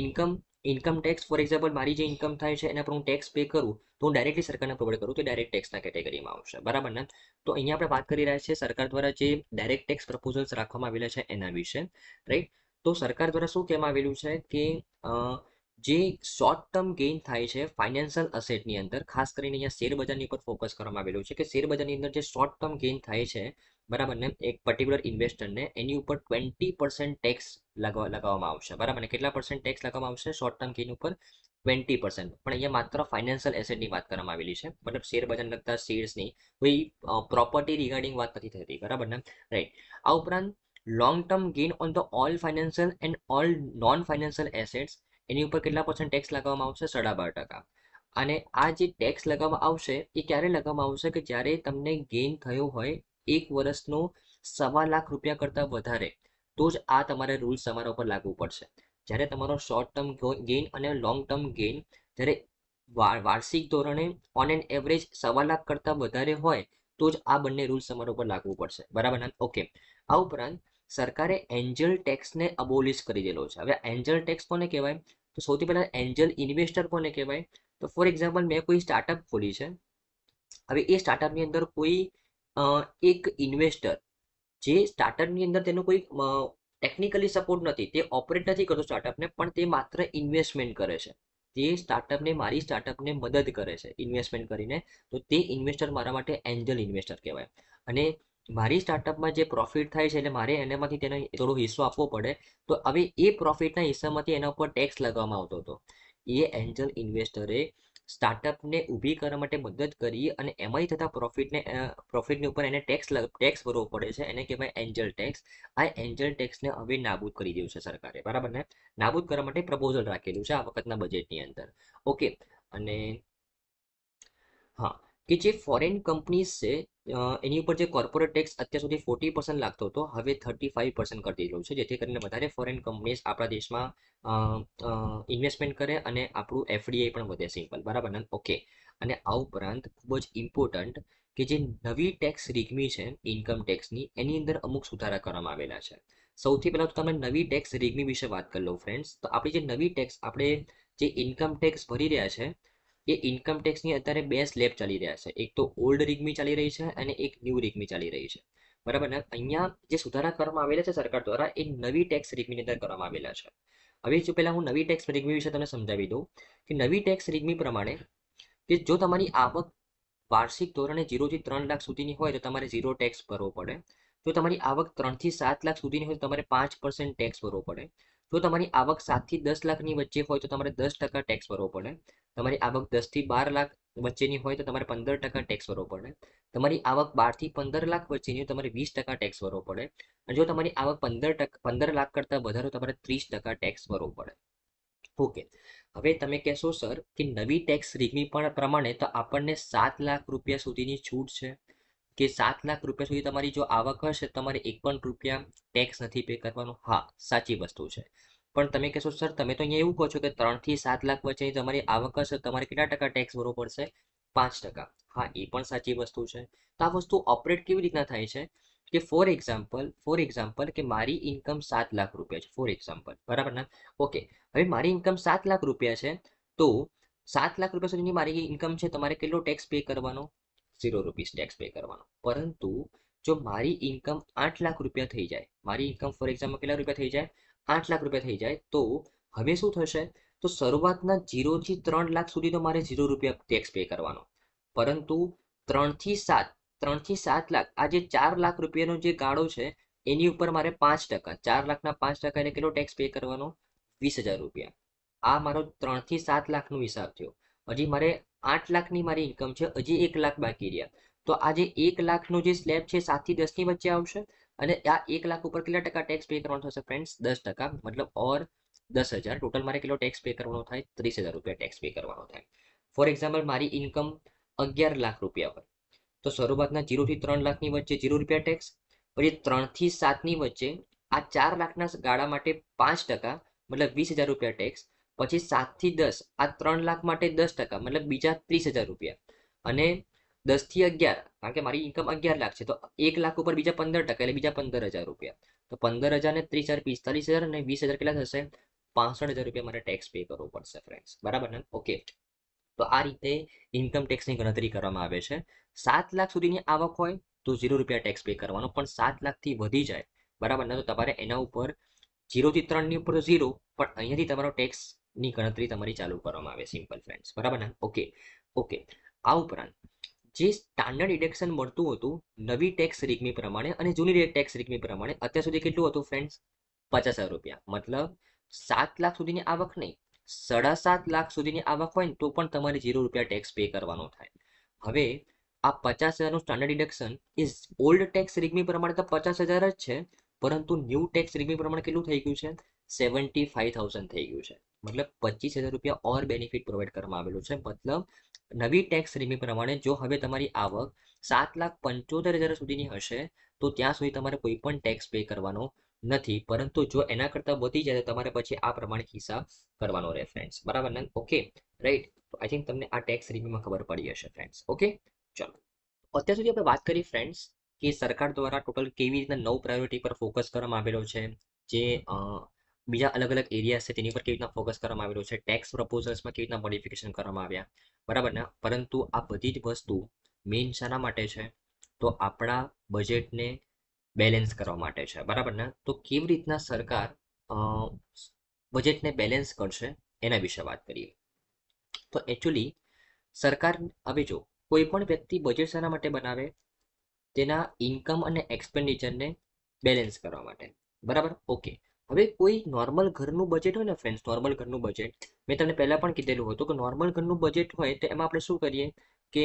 income income tax for example મારી જે ઇન્કમ થાય છે એના પર હું ટેક્સ પે કરું તો હું ડાયરેક્ટલી સરકારને પ્રોવાઈડ કરું તો ડાયરેક્ટ ટેક્સના કેટેગરીમાં આવશે બરાબર ને તો અહીંયા આપણે વાત કરી રહ્યા છીએ સરકાર દ્વારા જે ડાયરેક્ટ ટેક્સ પ્રપોઝલ્સ રાખવામાં આવેલા છે એના વિશે રાઈટ તો સરકાર દ્વારા શું કહેવામાં આવેલું છે કે જે શોર્ટ ટર્મ ગેઇન થાય છે ફાઇનાન્શિયલ અસેટની અંદર ખાસ કરીને અહીંયા શેર બજારની ઉપર ફોકસ કરવામાં આવેલું છે કે શેર બજારની અંદર જે શોર્ટ ટર્મ ગેઇન થાય છે બરાબર ને એક પર્ટિક્યુલર ઇન્વેસ્ટરને એની ઉપર ટ્વેન્ટી પર્સન્ટ ટેક્સ લગાવ લગાવવામાં આવશે બરાબર ને કેટલા પર્સન્ટ ટેક્સ લગાવવામાં આવશે શોર્ટ ટર્મ ગેઇન ઉપર ટ્વેન્ટી પર્સન્ટ પણ અહીંયા માત્ર ફાઇનાન્શિયલ એસેટની વાત કરવામાં આવેલી છે મતલબ શેર બજાર લગતા શેર્સની કોઈ પ્રોપર્ટી રિગાર્ડિંગ વાત નથી થતી બરાબર ને રાઈટ આ ઉપરાંત long term gain on the all financial and all non financial assets એની ઉપર કેટલા પર્સન્ટ ટેક્સ લગાવવામાં આવશે સાડા બાર ટકા અને આ જે ટેક્સ લગાવવામાં આવશે એ ક્યારે લગાવવામાં આવશે કે જ્યારે તમને ગેઇન થયો હોય એક વર્ષનો સવા લાખ રૂપિયા કરતાં વધારે તો જ આ તમારે રૂલ્સ તમારા ઉપર લાગુ પડશે જ્યારે તમારો શોર્ટ ટર્મ ગેઇન અને લોંગ ટર્મ ગેઇન જ્યારે વાર્ષિક ધોરણે ઓન એન એવરેજ સવા લાખ કરતાં વધારે હોય તો જ આ બંને રૂલ્સ તમારા ઉપર લાગુ પડશે બરાબર ઓકે આ ઉપરાંત સરકારે એન્જલ ટેક્સને અબોલિશ કરી દેલો છે હવે એન્જલ ટેક્સ કોને કહેવાય તો સૌથી પહેલાં એન્જલ ઇન્વેસ્ટર કોને કહેવાય તો ફોર એક્ઝામ્પલ મેં કોઈ સ્ટાર્ટઅપ ખોલી છે હવે એ સ્ટાર્ટઅપની અંદર કોઈ એક ઇન્વેસ્ટર જે સ્ટાર્ટઅપની અંદર તેનો કોઈ ટેકનિકલી સપોર્ટ નથી તે ઓપરેટ નથી કરતો સ્ટાર્ટઅપને પણ તે માત્ર ઇન્વેસ્ટમેન્ટ કરે છે તે સ્ટાર્ટઅપને મારી સ્ટાર્ટઅપને મદદ કરે છે ઇન્વેસ્ટમેન્ટ કરીને તો તે ઇન્વેસ્ટર મારા માટે એન્જલ ઇન્વેસ્ટર કહેવાય અને મારી સ્ટાર્ટઅપમાં જે પ્રોફિટ થાય છે એટલે મારે એનામાંથી તેને થોડો હિસ્સો આપવો પડે તો હવે એ પ્રોફિટના હિસ્સામાંથી એના ઉપર ટેક્સ લગાવવામાં આવતો હતો એ એન્જલ ઇન્વેસ્ટરે સ્ટાર્ટઅપને ઊભી કરવા માટે મદદ કરી અને એમાંય થતા પ્રોફિટને પ્રોફિટની ઉપર એને ટેક્સ ટેક્સ ભરવો પડે છે એને કહેવાય એન્જલ ટેક્સ આ એન્જલ ટેક્સને હવે નાબૂદ કરી દીધું છે સરકારે બરાબર ને નાબૂદ કરવા માટે પ્રપોઝલ રાખેલું છે આ વખતના બજેટની અંદર ઓકે અને હા કે જે ફોરેન કંપનીઝ છે એની ઉપર જે કોર્પોરેટ ટેક્સ અત્યાર સુધી ફોર્ટી પર્સન્ટ લાગતો હતો હવે થર્ટી ફાઈવ પર્સન્ટ કરી દીધો છે જેથી કરીને વધારે ફોરેન કંપનીઝ આપણા દેશમાં ઇન્વેસ્ટમેન્ટ કરે અને આપણું એફડીઆઈ પણ વધે સિમ્પલ બરાબર ને ઓકે અને આ ઉપરાંત ખૂબ જ ઇમ્પોર્ટન્ટ કે જે નવી ટેક્સ રિગમી છે ઇન્કમ ટેક્સની એની અંદર અમુક સુધારા કરવામાં આવેલા છે સૌથી પહેલાં તો તમે નવી ટેક્સ રિગમી વિશે વાત કરી લો ફ્રેન્ડ્સ તો આપણી જે નવી ટેક્સ આપણે જે ઇન્કમ ટેક્સ ભરી રહ્યા છે એ ઇન્કમ ટેક્સની અત્યારે બે સ્લેબ ચાલી રહ્યા છે એક તો ઓલ્ડ રીગમી ચાલી રહી છે અને એક ન્યૂ રિગમી ચાલી રહી છે બરાબર ને અહીંયા જે સુધારા કરવામાં આવેલા છે સરકાર દ્વારા એ નવી ટેક્સ રીગમીની અંદર કરવામાં આવેલા છે હવે જો પહેલાં હું નવી ટેક્સ રીગમી વિશે તમને સમજાવી દઉં કે નવી ટેક્સ રીગમી પ્રમાણે કે જો તમારી આવક વાર્ષિક ધોરણે જીરોથી ત્રણ લાખ સુધીની હોય તો તમારે ઝીરો ટેક્સ ભરવો પડે જો તમારી આવક ત્રણથી સાત લાખ સુધીની હોય તો તમારે પાંચ પર્સન્ટ ટેક્સ ભરવો પડે જો તમારી આવક સાતથી દસ લાખની વચ્ચે હોય તો તમારે દસ ટકા ટેક્સ ભરવો પડે તમારી આવક દસથી બાર લાખ વચ્ચેની હોય તો તમારે પંદર ટકા ટેક્સ ભરવો પડે તમારી આવક બાર થી પંદર લાખ વચ્ચેની તમારે વીસ ટકા ટેક્સ ભરવો પડે અને જો તમારી આવક પંદર ટકા પંદર લાખ કરતા વધારે તમારે ત્રીસ ટકા ટેક્સ ભરવો પડે ઓકે હવે તમે કહેશો સર કે નવી ટેક્સ રીગમી પણ પ્રમાણે તો આપણને સાત લાખ રૂપિયા સુધીની છૂટ છે કે સાત લાખ રૂપિયા સુધી તમારી જો આવક હશે તમારે એક પણ રૂપિયા ટેક્સ નથી પે કરવાનો હા સાચી વસ્તુ છે પણ તમે કહેશો સર તમે તો અહીંયા એવું કહો છો કે ત્રણથી સાત લાખ વચ્ચે તમારી આવક હશે તમારે કેટલા ટકા ટેક્સ ભરવો પડશે પાંચ ટકા હા એ પણ સાચી વસ્તુ છે તો આ વસ્તુ ઓપરેટ કેવી રીતના થાય છે કે ફોર એક્ઝામ્પલ ફોર એક્ઝામ્પલ કે મારી ઇન્કમ સાત લાખ રૂપિયા છે ફોર એક્ઝામ્પલ બરાબર ને ઓકે હવે મારી ઇન્કમ સાત લાખ રૂપિયા છે તો સાત લાખ રૂપિયા સુધીની મારી ઇન્કમ છે તમારે કેટલો ટેક્સ પે કરવાનો ઝીરો રૂપીસ ટેક્સ પે કરવાનો પરંતુ જો મારી ઇન્કમ આઠ લાખ રૂપિયા થઈ જાય મારી ઇન્કમ ફોર એક્ઝામ્પલ કેટલા રૂપિયા થઈ જાય આઠ લાખ રૂપિયા થઈ જાય તો હવે શું થશે તો શરૂઆતના જીરોથી ત્રણ લાખ સુધી તો મારે જીરો રૂપિયા ટેક્સ પે કરવાનો પરંતુ ત્રણથી સાત ત્રણથી સાત લાખ આ જે ચાર લાખ રૂપિયાનો જે ગાળો છે એની ઉપર મારે પાંચ ટકા ચાર લાખના પાંચ ટકા એને કેટલો ટેક્સ પે કરવાનો વીસ હજાર રૂપિયા આ મારો ત્રણથી સાત લાખનો હિસાબ થયો હજી મારે આઠ લાખની મારી ઇન્કમ છે હજી એક લાખ બાકી રહ્યા તો આજે એક લાખનો જે સ્લેબ છે સાતથી દસની વચ્ચે આવશે અને આ એક લાખ ઉપર કેટલા ટકા ટેક્સ પે કરવાનો થશે ફ્રેન્ડ્સ દસ ટકા મતલબ ઓર દસ હજાર ટોટલ મારે કેટલો ટેક્સ પે કરવાનો થાય ત્રીસ હજાર રૂપિયા ટેક્સ પે કરવાનો થાય ફોર એક્ઝામ્પલ મારી ઇન્કમ અગિયાર લાખ રૂપિયા હોય તો શરૂઆતના જીરોથી ત્રણ લાખની વચ્ચે જીરો રૂપિયા ટેક્સ પછી ત્રણથી સાતની વચ્ચે આ ચાર લાખના ગાળા માટે પાંચ ટકા મતલબ વીસ હજાર રૂપિયા ટેક્સ પછી સાતથી દસ આ ત્રણ લાખ માટે દસ ટકા મતલબ બીજા ત્રીસ હજાર રૂપિયા અને દસ થી અગિયાર કારણ કે મારી ઇન્કમ અગિયાર લાખ છે તો એક લાખ ઉપર બીજા પંદર ટકા એટલે બીજા પંદર હજાર રૂપિયા તો પંદર હજાર ને ત્રીસ હજાર પિસ્તાલીસ હજાર અને વીસ હજાર કેટલા થશે પાસઠ હજાર રૂપિયા મારે ટેક્સ પે કરવો પડશે ફ્રેન્ડ્સ બરાબર ને ઓકે તો આ રીતે ઇન્કમ ટેક્સની ગણતરી કરવામાં આવે છે સાત લાખ સુધીની આવક હોય તો ઝીરો રૂપિયા ટેક્સ પે કરવાનો પણ સાત લાખથી વધી જાય બરાબર ને તો તમારે એના ઉપર ઝીરોથી ત્રણની ઉપર ઝીરો પણ અહીંયાથી તમારો ટેક્સની ગણતરી તમારી ચાલુ કરવામાં આવે સિમ્પલ ફ્રેન્ડ્સ બરાબર ને ઓકે ઓકે આ ઉપરાંત જે સ્ટાન્ડર્ડ ડિડક્શન મળતું હતું નવી ટેક્સ રીકમી પ્રમાણે અને જૂની ટેક્સ રિકમી પ્રમાણે અત્યાર સુધી કેટલું હતું ફ્રેન્ડ્સ પચાસ હજાર રૂપિયા મતલબ સાત લાખ સુધીની આવક નહીં સાડા સાત લાખ સુધીની આવક હોય ને તો પણ તમારે જીરો રૂપિયા ટેક્સ પે કરવાનો થાય હવે આ પચાસ હજારનું સ્ટાન્ડર્ડ ડિડક્શન એ ઓલ્ડ ટેક્સ રિકમી પ્રમાણે તો પચાસ હજાર જ છે પરંતુ ન્યૂ ટેક્સ રીગમી પ્રમાણે કેટલું થઈ ગયું છે સેવન્ટી ફાઇવ થાઉઝન્ડ થઈ ગયું છે મતલબ પચીસ હજાર રૂપિયા ઓર બેનિફિટ પ્રોવાઈડ કરવામાં આવેલું છે મતલબ નવી ટેક્સ રીમી પ્રમાણે જો હવે તમારી આવક સાત લાખ પંચોતેર હજાર સુધીની હશે તો ત્યાં સુધી તમારે કોઈ પણ ટેક્સ પે કરવાનો નથી પરંતુ જો એના કરતાં વધી જાય તો તમારે પછી આ પ્રમાણે હિસાબ કરવાનો રહે ફ્રેન્ડ્સ બરાબર ને ઓકે રાઈટ આઈ થિંક તમને આ ટેક્સ રીમીમાં ખબર પડી હશે ફ્રેન્ડ્સ ઓકે ચલો અત્યાર સુધી આપણે વાત કરી ફ્રેન્ડ્સ કે સરકાર દ્વારા ટોટલ કેવી રીતના નવ પ્રાયોરિટી પર ફોકસ કરવામાં આવેલો છે જે બીજા અલગ અલગ એરિયા છે તેની પર કેવી રીતના ફોકસ કરવામાં આવેલું છે ટેક્સ પ્રપોઝલ્સમાં કેવી રીતના મોડિફિકેશન કરવામાં આવ્યા બરાબર ને પરંતુ આ બધી જ વસ્તુ મેઇન શાના માટે છે તો આપણા બજેટને બેલેન્સ કરવા માટે છે બરાબર ને તો કેવી રીતના સરકાર બજેટને બેલેન્સ કરશે એના વિશે વાત કરીએ તો એકચ્યુઅલી સરકાર હવે જો કોઈ પણ વ્યક્તિ બજેટ શાના માટે બનાવે તેના ઇન્કમ અને એક્સપેન્ડિચરને બેલેન્સ કરવા માટે બરાબર ઓકે હવે કોઈ નોર્મલ ઘરનું બજેટ હોય ને ફ્રેન્ડ્સ નોર્મલ ઘરનું બજેટ મેં તમને પહેલાં પણ કીધેલું હતું કે નોર્મલ ઘરનું બજેટ હોય તો એમાં આપણે શું કરીએ કે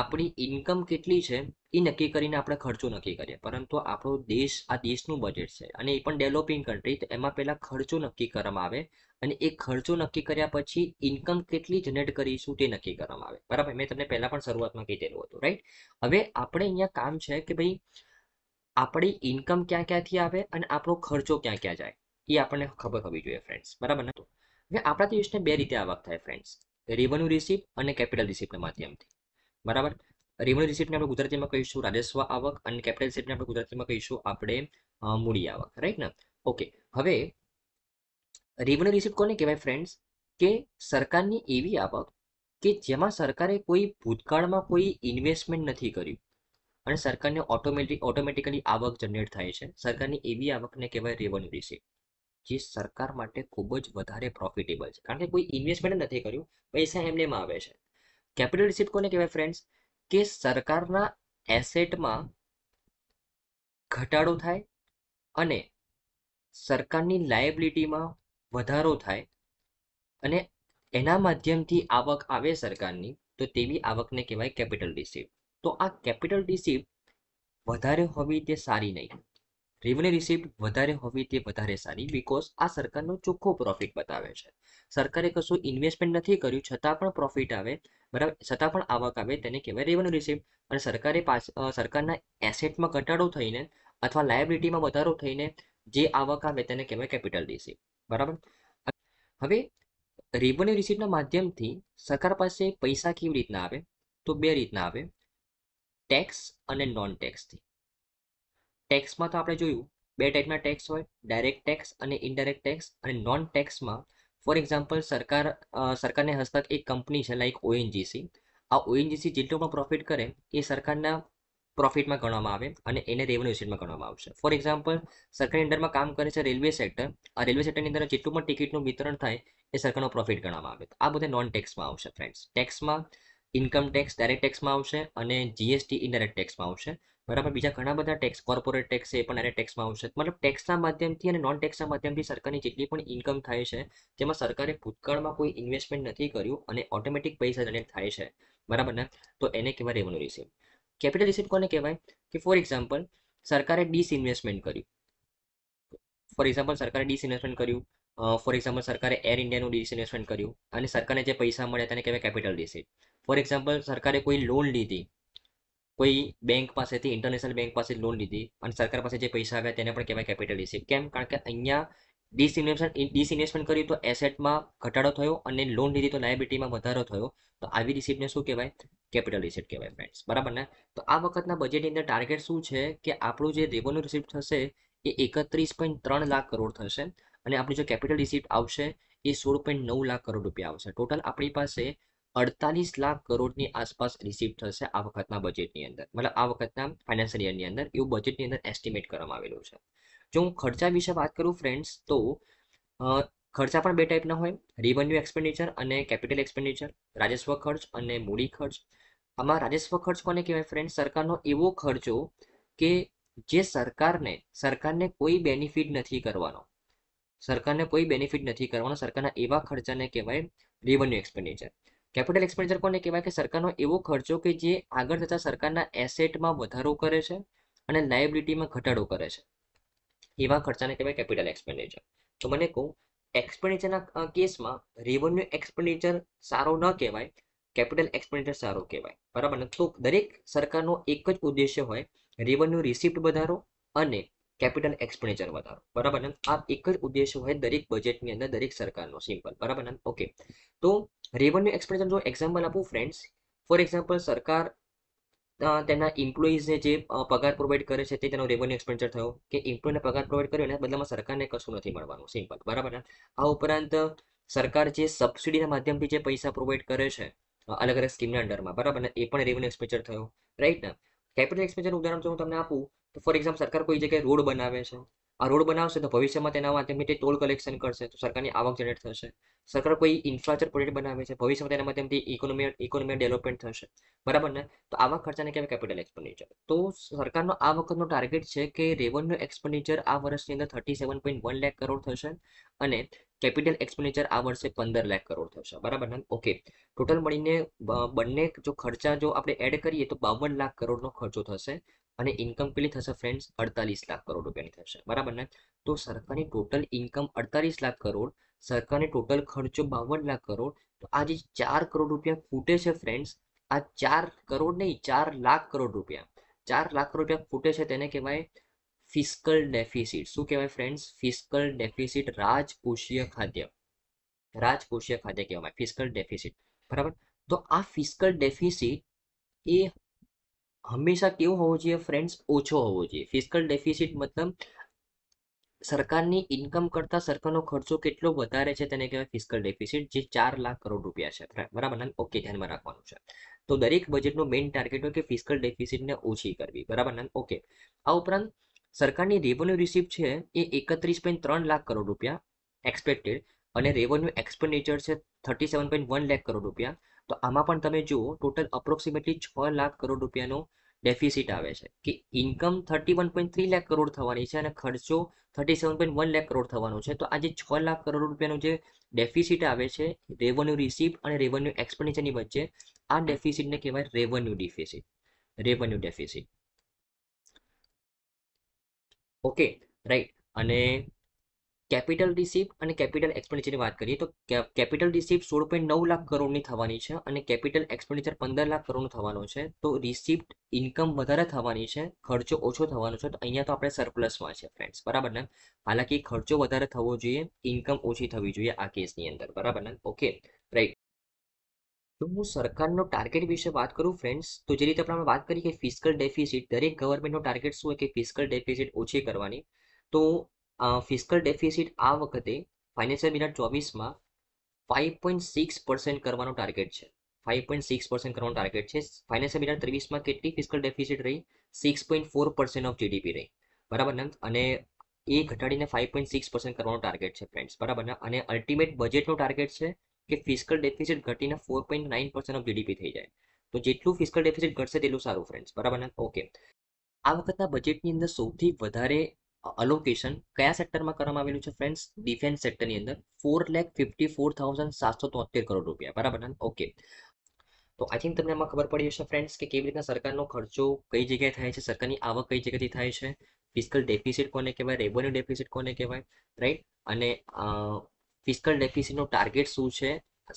આપણી ઇન્કમ કેટલી છે એ નક્કી કરીને આપણે ખર્ચો નક્કી કરીએ પરંતુ આપણો દેશ આ દેશનું બજેટ છે અને એ પણ ડેવલપિંગ કન્ટ્રી તો એમાં પહેલાં ખર્ચો નક્કી કરવામાં આવે અને એ ખર્ચો નક્કી કર્યા પછી ઇન્કમ કેટલી જનરેટ કરીશું તે નક્કી કરવામાં આવે બરાબર મેં તમને પહેલાં પણ શરૂઆતમાં કીધેલું હતું રાઈટ હવે આપણે અહીંયા કામ છે કે ભાઈ આપણી ઇન્કમ ક્યાં ક્યાંથી આવે અને આપણો ખર્ચો ક્યાં ક્યાં જાય એ આપણને ખબર હોવી જોઈએ ફ્રેન્ડ્સ બરાબર ને હવે આપણા દેશને બે રીતે આવક થાય ફ્રેન્ડ્સ રેવન્યુ રિસીપ્ટ અને કેપિટલ રિસીપ્ટના માધ્યમથી બરાબર રેવન્યુ રિસીપ્ટને આપણે ગુજરાતીમાં કહીશું રાજસ્વ આવક અને કેપિટલ રિસીપ્ટને આપણે ગુજરાતીમાં કહીશું આપણે મૂડી આવક રાઈટ ને ઓકે હવે રેવન્યુ રિસીપ્ટ કોને કહેવાય ફ્રેન્ડ્સ કે સરકારની એવી આવક કે જેમાં સરકારે કોઈ ભૂતકાળમાં કોઈ ઇન્વેસ્ટમેન્ટ નથી કર્યું અને સરકારને ઓટોમેટિક ઓટોમેટિકલી આવક જનરેટ થાય છે સરકારની એવી આવકને કહેવાય રેવન્યુ રિસીપ્ટ જે સરકાર માટે ખૂબ જ વધારે પ્રોફિટેબલ છે કારણ કે કોઈ ઇન્વેસ્ટમેન્ટ નથી કર્યું પૈસા એમને એમનેમાં આવે છે કેપિટલ રિસીપ્ટ કોને કહેવાય ફ્રેન્ડ્સ કે સરકારના એસેટમાં ઘટાડો થાય અને સરકારની લાયબિલિટીમાં વધારો થાય અને એના માધ્યમથી આવક આવે સરકારની તો તેવી આવકને કહેવાય કેપિટલ રિસીપ્ટ તો આ કેપિટલ રિસીપ્ટ વધારે હોવી તે સારી નહીં રેવન્યુ રિસીપ્ટ વધારે હોવી તે વધારે સારી બિકોઝ આ સરકારનો ચોખ્ખો પ્રોફિટ બતાવે છે સરકારે કશું ઇન્વેસ્ટમેન્ટ નથી કર્યું છતાં પણ પ્રોફિટ આવે બરાબર છતાં પણ આવક આવે તેને કહેવાય રેવન્યુ રિસીપ્ટ અને સરકારે પાસ સરકારના એસેટમાં ઘટાડો થઈને અથવા લાયબિલિટીમાં વધારો થઈને જે આવક આવે તેને કહેવાય કેપિટલ રિસીપ્ટ બરાબર હવે રેવન્યુ રિસીપ્ટના માધ્યમથી સરકાર પાસે પૈસા કેવી રીતના આવે તો બે રીતના આવે ટેક્સ અને નોન ટેક્સથી ટેક્સમાં તો આપણે જોયું બે ટાઈપના ટેક્સ હોય ડાયરેક્ટ ટેક્સ અને ઇનડાયરેક્ટ ટેક્સ અને નોન ટેક્સમાં ફોર એક્ઝામ્પલ સરકાર સરકારને હસ્તક એક કંપની છે લાઈક ઓએનજીસી આ ઓએનજીસી જેટલું પણ પ્રોફિટ કરે એ સરકારના પ્રોફિટમાં ગણવામાં આવે અને એને રેવન્યુ શેટમાં ગણવામાં આવશે ફોર એક્ઝામ્પલ સરકારની અંડરમાં કામ કરે છે રેલવે સેક્ટર આ રેલવે સેક્ટરની અંદર જેટલું પણ ટિકિટનું વિતરણ થાય એ સરકારનો પ્રોફિટ ગણવામાં આવે આ બધા નોન ટેક્સમાં આવશે ફ્રેન્ડ્સ ટેક્સમાં ઇન્કમ ટેક્સ ડાયરેક્ટ ટેક્સમાં આવશે અને જીએસટી ઇનડાયરેક્ટ ટેક્સમાં આવશે બરાબર બીજા ઘણા બધા ટેક્સ કોર્પોરેટ ટેક્સ છે એ પણ એને ટેક્સમાં આવશે મતલબ ટેક્સના માધ્યમથી અને નોન ટેક્સના માધ્યમથી સરકારની જેટલી પણ ઇન્કમ થાય છે તેમાં સરકારે ભૂતકાળમાં કોઈ ઇન્વેસ્ટમેન્ટ નથી કર્યું અને ઓટોમેટિક પૈસા જનરેટ થાય છે બરાબર ને તો એને કહેવાય રેવન્યુ રિસીપ કેપિટલ રિસીપ કોને કહેવાય કે ફોર એક્ઝામ્પલ સરકારે ડિસઇન્વેસ્ટમેન્ટ કર્યું ફોર એક્ઝામ્પલ સરકારે ડિસઇન્વેસ્ટમેન્ટ કર્યું ફોર એક્ઝામ્પલ સરકારે એર ઇન્ડિયાનું ડિસઇન્વેસ્ટમેન્ટ કર્યું અને સરકારને જે પૈસા મળ્યા તેને કહેવાય કેપિટલ રિસીટ ફોર એક્ઝામ્પલ સરકારે કોઈ લોન લીધી કોઈ બેંક પાસેથી ઇન્ટરનેશનલ બેંક પાસે લોન લીધી અને સરકાર પાસે જે પૈસા આવ્યા તેને પણ કહેવાય કેપિટલ રિસીપ કેમ કારણ કે અહીંયા ડિસઇન્વેસ્ટમેન્ટ ડિસઇન્વેસ્ટમેન્ટ કર્યું તો એસેટમાં ઘટાડો થયો અને લોન લીધી તો લાયબિલિટીમાં વધારો થયો તો આવી રિસીપને શું કહેવાય કેપિટલ રિસીપ કહેવાય ફ્રેન્ડ્સ બરાબર ને તો આ વખતના બજેટની અંદર ટાર્ગેટ શું છે કે આપણું જે રેવન્યુ રિસીપ્ટ થશે એ એકત્રીસ પોઈન્ટ ત્રણ લાખ કરોડ થશે અને આપણી જો કેપિટલ રિસીપ્ટ આવશે એ સોળ પોઈન્ટ નવ લાખ કરોડ રૂપિયા આવશે ટોટલ આપણી પાસે અડતાલીસ લાખ કરોડની આસપાસ રિસીવ થશે આ વખતના બજેટની અંદર મતલબ આ વખતના ફાઇનાન્શિયલ યરની અંદર એવું બજેટની અંદર એસ્ટિમેટ કરવામાં આવેલું છે જો હું ખર્ચા વિશે વાત કરું ફ્રેન્ડ્સ તો ખર્ચા પણ બે ટાઈપના હોય રિવન્યુ એક્સપેન્ડિચર અને કેપિટલ એક્સપેન્ડિચર રાજસ્વ ખર્ચ અને મૂડી ખર્ચ આમાં રાજસ્વ ખર્ચ કોને કહેવાય ફ્રેન્ડ સરકારનો એવો ખર્ચો કે જે સરકારને સરકારને કોઈ બેનિફિટ નથી કરવાનો સરકારને કોઈ બેનિફિટ નથી કરવાનો સરકારના એવા ખર્ચાને કહેવાય રેવન્યુ એક્સપેન્ડિચર કેપિટલ એક્સપેન્ડિચર કોને કહેવાય કે સરકારનો એવો ખર્ચો કે જે આગળ થતાં સરકારના એસેટમાં વધારો કરે છે અને લાયબિલિટીમાં ઘટાડો કરે છે એવા ખર્ચાને કહેવાય કેપિટલ એક્સપેન્ડિચર તો મને કહું એક્સપેન્ડિચરના કેસમાં રેવન્યુ એક્સપેન્ડિચર સારો ન કહેવાય કેપિટલ એક્સપેન્ડિચર સારો કહેવાય બરાબર ને તો દરેક સરકારનો એક જ ઉદ્દેશ્ય હોય રેવન્યુ રિસિપ્ટ વધારો અને કેપિટલ એક્સપેન્ડિચર વધારો બરાબર ને આ એક જ ઉદ્દેશ્ય હોય દરેક બજેટની અંદર દરેક સરકારનો સિમ્પલ બરાબર ને ઓકે તો રેવન્યુ એક્સપેન્ડિચર જો એક્ઝામ્પલ આપું ફ્રેન્ડ્સ ફોર એક્ઝામ્પલ સરકાર તેના ઇમ્પ્લોઈઝને જે પગાર પ્રોવાઈડ કરે છે તે તેનો રેવન્યુ એક્સપેન્ડિચર થયો કે ઇમ્પ્લોયને પગાર પ્રોવાઈડ કર્યો અને બદલામાં સરકારને કશું નથી મળવાનું સિમ્પલ બરાબર ને આ ઉપરાંત સરકાર જે સબસિડીના માધ્યમથી જે પૈસા પ્રોવાઈડ કરે છે અલગ અલગ સ્કીમના અંડરમાં બરાબર ને એ પણ રેવન્યુ એક્સપેન્ડિચર થયો રાઈટ ને કેપિટલ એક્સપેન્ડિચરનું ઉદાહરણ જો હું તમને આપું તો ફોર એક્ઝામ્પલ સરકાર કોઈ જગ્યાએ રોડ બનાવે છે આ રોડ બનાવશે તો ભવિષ્યમાં તેના માટે માટે ટોલ કલેક્શન કરશે તો સરકારની આવક જનરેટ થશે સરકાર કોઈ ઇન્ફ્રાસ્ટ્રક્ચર પ્રોજેક્ટ બનાવે છે ભવિષ્યમાં તેના તેમની ઇકોનોમી ઇકોનોમી ડેવલપમેન્ટ થશે બરાબર ને તો આવા ખર્ચાને કહેવાય કેપિટલ એક્સપેન્ડિચર તો સરકારનો આ વખતનો ટાર્ગેટ છે કે રેવન્યુ એક્સપેન્ડિચર આ વર્ષની અંદર થર્ટી સેવન પોઈન્ટ વન લેખ કરોડ થશે અને કેપિટલ એક્સપેન્ડિચર આ વર્ષે પંદર લાખ કરોડ થશે બરાબર ને ઓકે ટોટલ મળીને બંને જો ખર્ચા જો આપણે એડ કરીએ તો બાવન લાખ કરોડનો ખર્ચો થશે અને ઇન્કમ કેટલી થશે ફ્રેન્ડ્સ અડતાલીસ લાખ કરોડ રૂપિયાની થશે બરાબર ને તો સરકારની ટોટલ ઇન્કમ અડતાલીસ લાખ કરોડ સરકારને ટોટલ ખર્ચો બાવન લાખ કરોડ તો આ જે ચાર કરોડ રૂપિયા ફૂટે છે ફ્રેન્ડ્સ આ ચાર કરોડ નહીં ચાર લાખ કરોડ રૂપિયા ચાર લાખ કરોડ રૂપિયા ફૂટે છે તેને કહેવાય ફિસ્કલ ડેફિસિટ શું કહેવાય ફ્રેન્ડ્સ ફિસ્કલ ડેફિસિટ રાજકોષીય ખાદ્ય રાજકોષીય ખાદ્ય કહેવાય ફિસ્કલ ડેફિસિટ બરાબર તો આ ફિસ્કલ ડેફિસિટ એ હંમેશા કેવો હોવો જોઈએ ફ્રેન્ડ્સ ઓછો હોવો જોઈએ ફિસ્કલ ડેફિસિટ મતલબ સરકારની ઇન્કમ કરતાં સરકારનો ખર્ચો કેટલો વધારે છે તેને કહેવાય ફિસ્કલ ડેફિસિટ જે ચાર લાખ કરોડ રૂપિયા છે બરાબર ને ઓકે ધ્યાનમાં રાખવાનું છે તો દરેક બજેટનો મેઇન ટાર્ગેટ હોય કે ફિસ્કલ ડેફિસિટને ઓછી કરવી બરાબર ને ઓકે આ ઉપરાંત સરકારની રેવન્યુ રિસીપ છે એ એકત્રીસ પોઈન્ટ ત્રણ લાખ કરોડ રૂપિયા એક્સપેક્ટેડ અને રેવન્યુ એક્સપેન્ડિચર છે thirty seven point one lakh crore રૂપિયા તો આમાં પણ તમે જુઓ ટોટલ અપ્રોક્સિમેટલી છ લાખ કરોડ રૂપિયાનો ડેફિસિટ આવે છે કે income thirty one point three lakh crore થવાની છે અને ખર્ચો thirty seven point one lakh crore થવાનો છે તો આજે છ લાખ કરોડ રૂપિયાનું જે ડેફિસિટ આવે છે રેવન્યુ રિસીપ અને રેવન્યુ એક્સપેન્ડિચરની વચ્ચે આ ડેફિસિટને કહેવાય revenue deficit revenue deficit okay right અને કેપિટલ રિસીપ અને કેપિટલ એક્સપેન્ડિચરની વાત કરીએ તો કેપિટલ રિસીપ સોળ પોઈન્ટ નવ લાખ કરોડની થવાની છે અને કેપિટલ એક્સપેન્ડિચર પંદર લાખ કરોડનું થવાનું છે તો રિસિપ્ટ ઇન્કમ વધારે થવાની છે ખર્ચો ઓછો થવાનો છે તો અહીંયા તો આપણે સરપ્લસમાં છે ફ્રેન્ડ્સ બરાબર ને હાલાકી ખર્ચો વધારે થવો જોઈએ ઇન્કમ ઓછી થવી જોઈએ આ કેસની અંદર બરાબર ને ઓકે રાઈટ તો હું સરકારનો ટાર્ગેટ વિશે વાત કરું ફ્રેન્ડ્સ તો જે રીતે આપણે વાત કરી કે ફિસ્કલ ડેફિસિટ દરેક ગવર્મેન્ટનો ટાર્ગેટ શું હોય કે ફિસ્કલ ડેફિસિટ ઓછી કરવાની તો ફિસ્કલ ડેફિસિટ આ વખતે ફાઇનાન્શિયલ બે ચોવીસમાં ફાઇવ પોઈન્ટ સિક્સ પર્સન્ટ કરવાનું ટાર્ગેટ છે ફાઇવ પોઈન્ટ સિક્સ પર્સન્ટ કરવાનો ટાર્ગેટ છે ફાઇનાન્શિયલ બે હજાર ત્રેવીસમાં કેટલી ફિસ્કલ ડેફિસિટ રહી six point four percent of GDP રહી બરાબર ને અને એ ઘટાડીને ફાઇવ પોઈન્ટ સિક્સ પર્સન્ટ કરવાનું ટાર્ગેટ છે ફ્રેન્ડ્સ બરાબર ને અને અલ્ટિમેટ બજેટનું ટાર્ગેટ છે કે ફિસ્કલ ડેફિસિટ ઘટીને four point nine percent of GDP થઈ જાય તો જેટલું ફિસ્કલ ડેફિસિટ ઘટશે તેટલું સારું ફ્રેન્ડ્સ બરાબર ને ઓકે આ વખતના બજેટની અંદર સૌથી વધારે અલોકેશન કયા સેક્ટરમાં કરવામાં આવેલું છે ફ્રેન્ડ્સ ડિફેન્સ સેક્ટરની અંદર four lakh fifty four thousand સાતસો તોતેર કરોડ રૂપિયા બરાબર ઓકે તો આઈ થિંક તમને આમાં ખબર પડી હશે ફ્રેન્ડ્સ કે કેવી રીતના સરકારનો ખર્ચો કઈ જગ્યાએ થાય છે સરકારની આવક કઈ જગ્યાથી થાય છે ફિસ્કલ ડેફિસિટ કોને કહેવાય રેવન્યુ ડેફિસિટ કોને કહેવાય રાઈટ અને ફિસ્કલ ડેફિસિટનો ટાર્ગેટ શું છે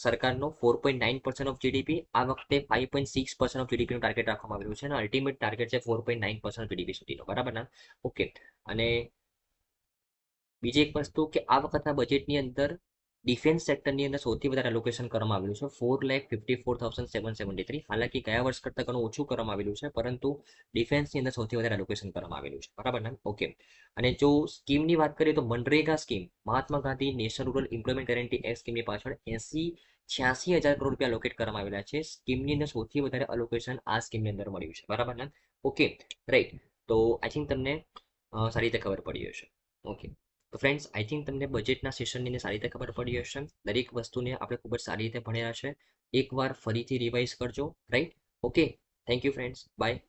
સરકારનો four point nine percent of GDP આ વખતે five point six percent of નું ટાર્ગેટ રાખવામાં આવ્યું છે અને અલ્ટિમેટ ટાર્ગેટ છે four point nine percent GDP સુધીનો બરાબર ના ઓકે અને બીજી એક વસ્તુ કે આ વખતના બજેટની અંદર ડિફેન્સ સેક્ટરની અંદર સૌથી વધારે એલોકેશન કરવામાં આવેલું છે four lakh fifty four thousand seven seventy three હાલાકી ગયા વર્ષ કરતાં ઘણું ઓછું કરવામાં આવેલું છે પરંતુ ડિફેન્સની અંદર સૌથી વધારે એલોકેશન કરવામાં આવેલું છે બરાબર ને ઓકે અને જો સ્કીમની વાત કરીએ તો MNREGA scheme Mahatma Gandhi national rural employment guarantee act સ્કીમની પાછળ એસી છ્યાસી હજાર કરોડ રૂપિયા લોકેટ કરવામાં આવેલા છે સ્કીમની અંદર સૌથી વધારે અલોકેશન આ સ્કીમની અંદર મળ્યું છે બરાબર ને ઓકે રાઈટ તો આઈ થિંક તમને સારી રીતે ખબર પડી હશે ઓકે તો ફ્રેન્ડ્સ આઈ થિંક તમને બજેટના સેશનની સારી રીતે ખબર પડી હશે દરેક વસ્તુને આપણે ખૂબ જ સારી રીતે ભણ્યા છે એકવાર ફરીથી રિવાઇઝ કરજો right okay thank you friends by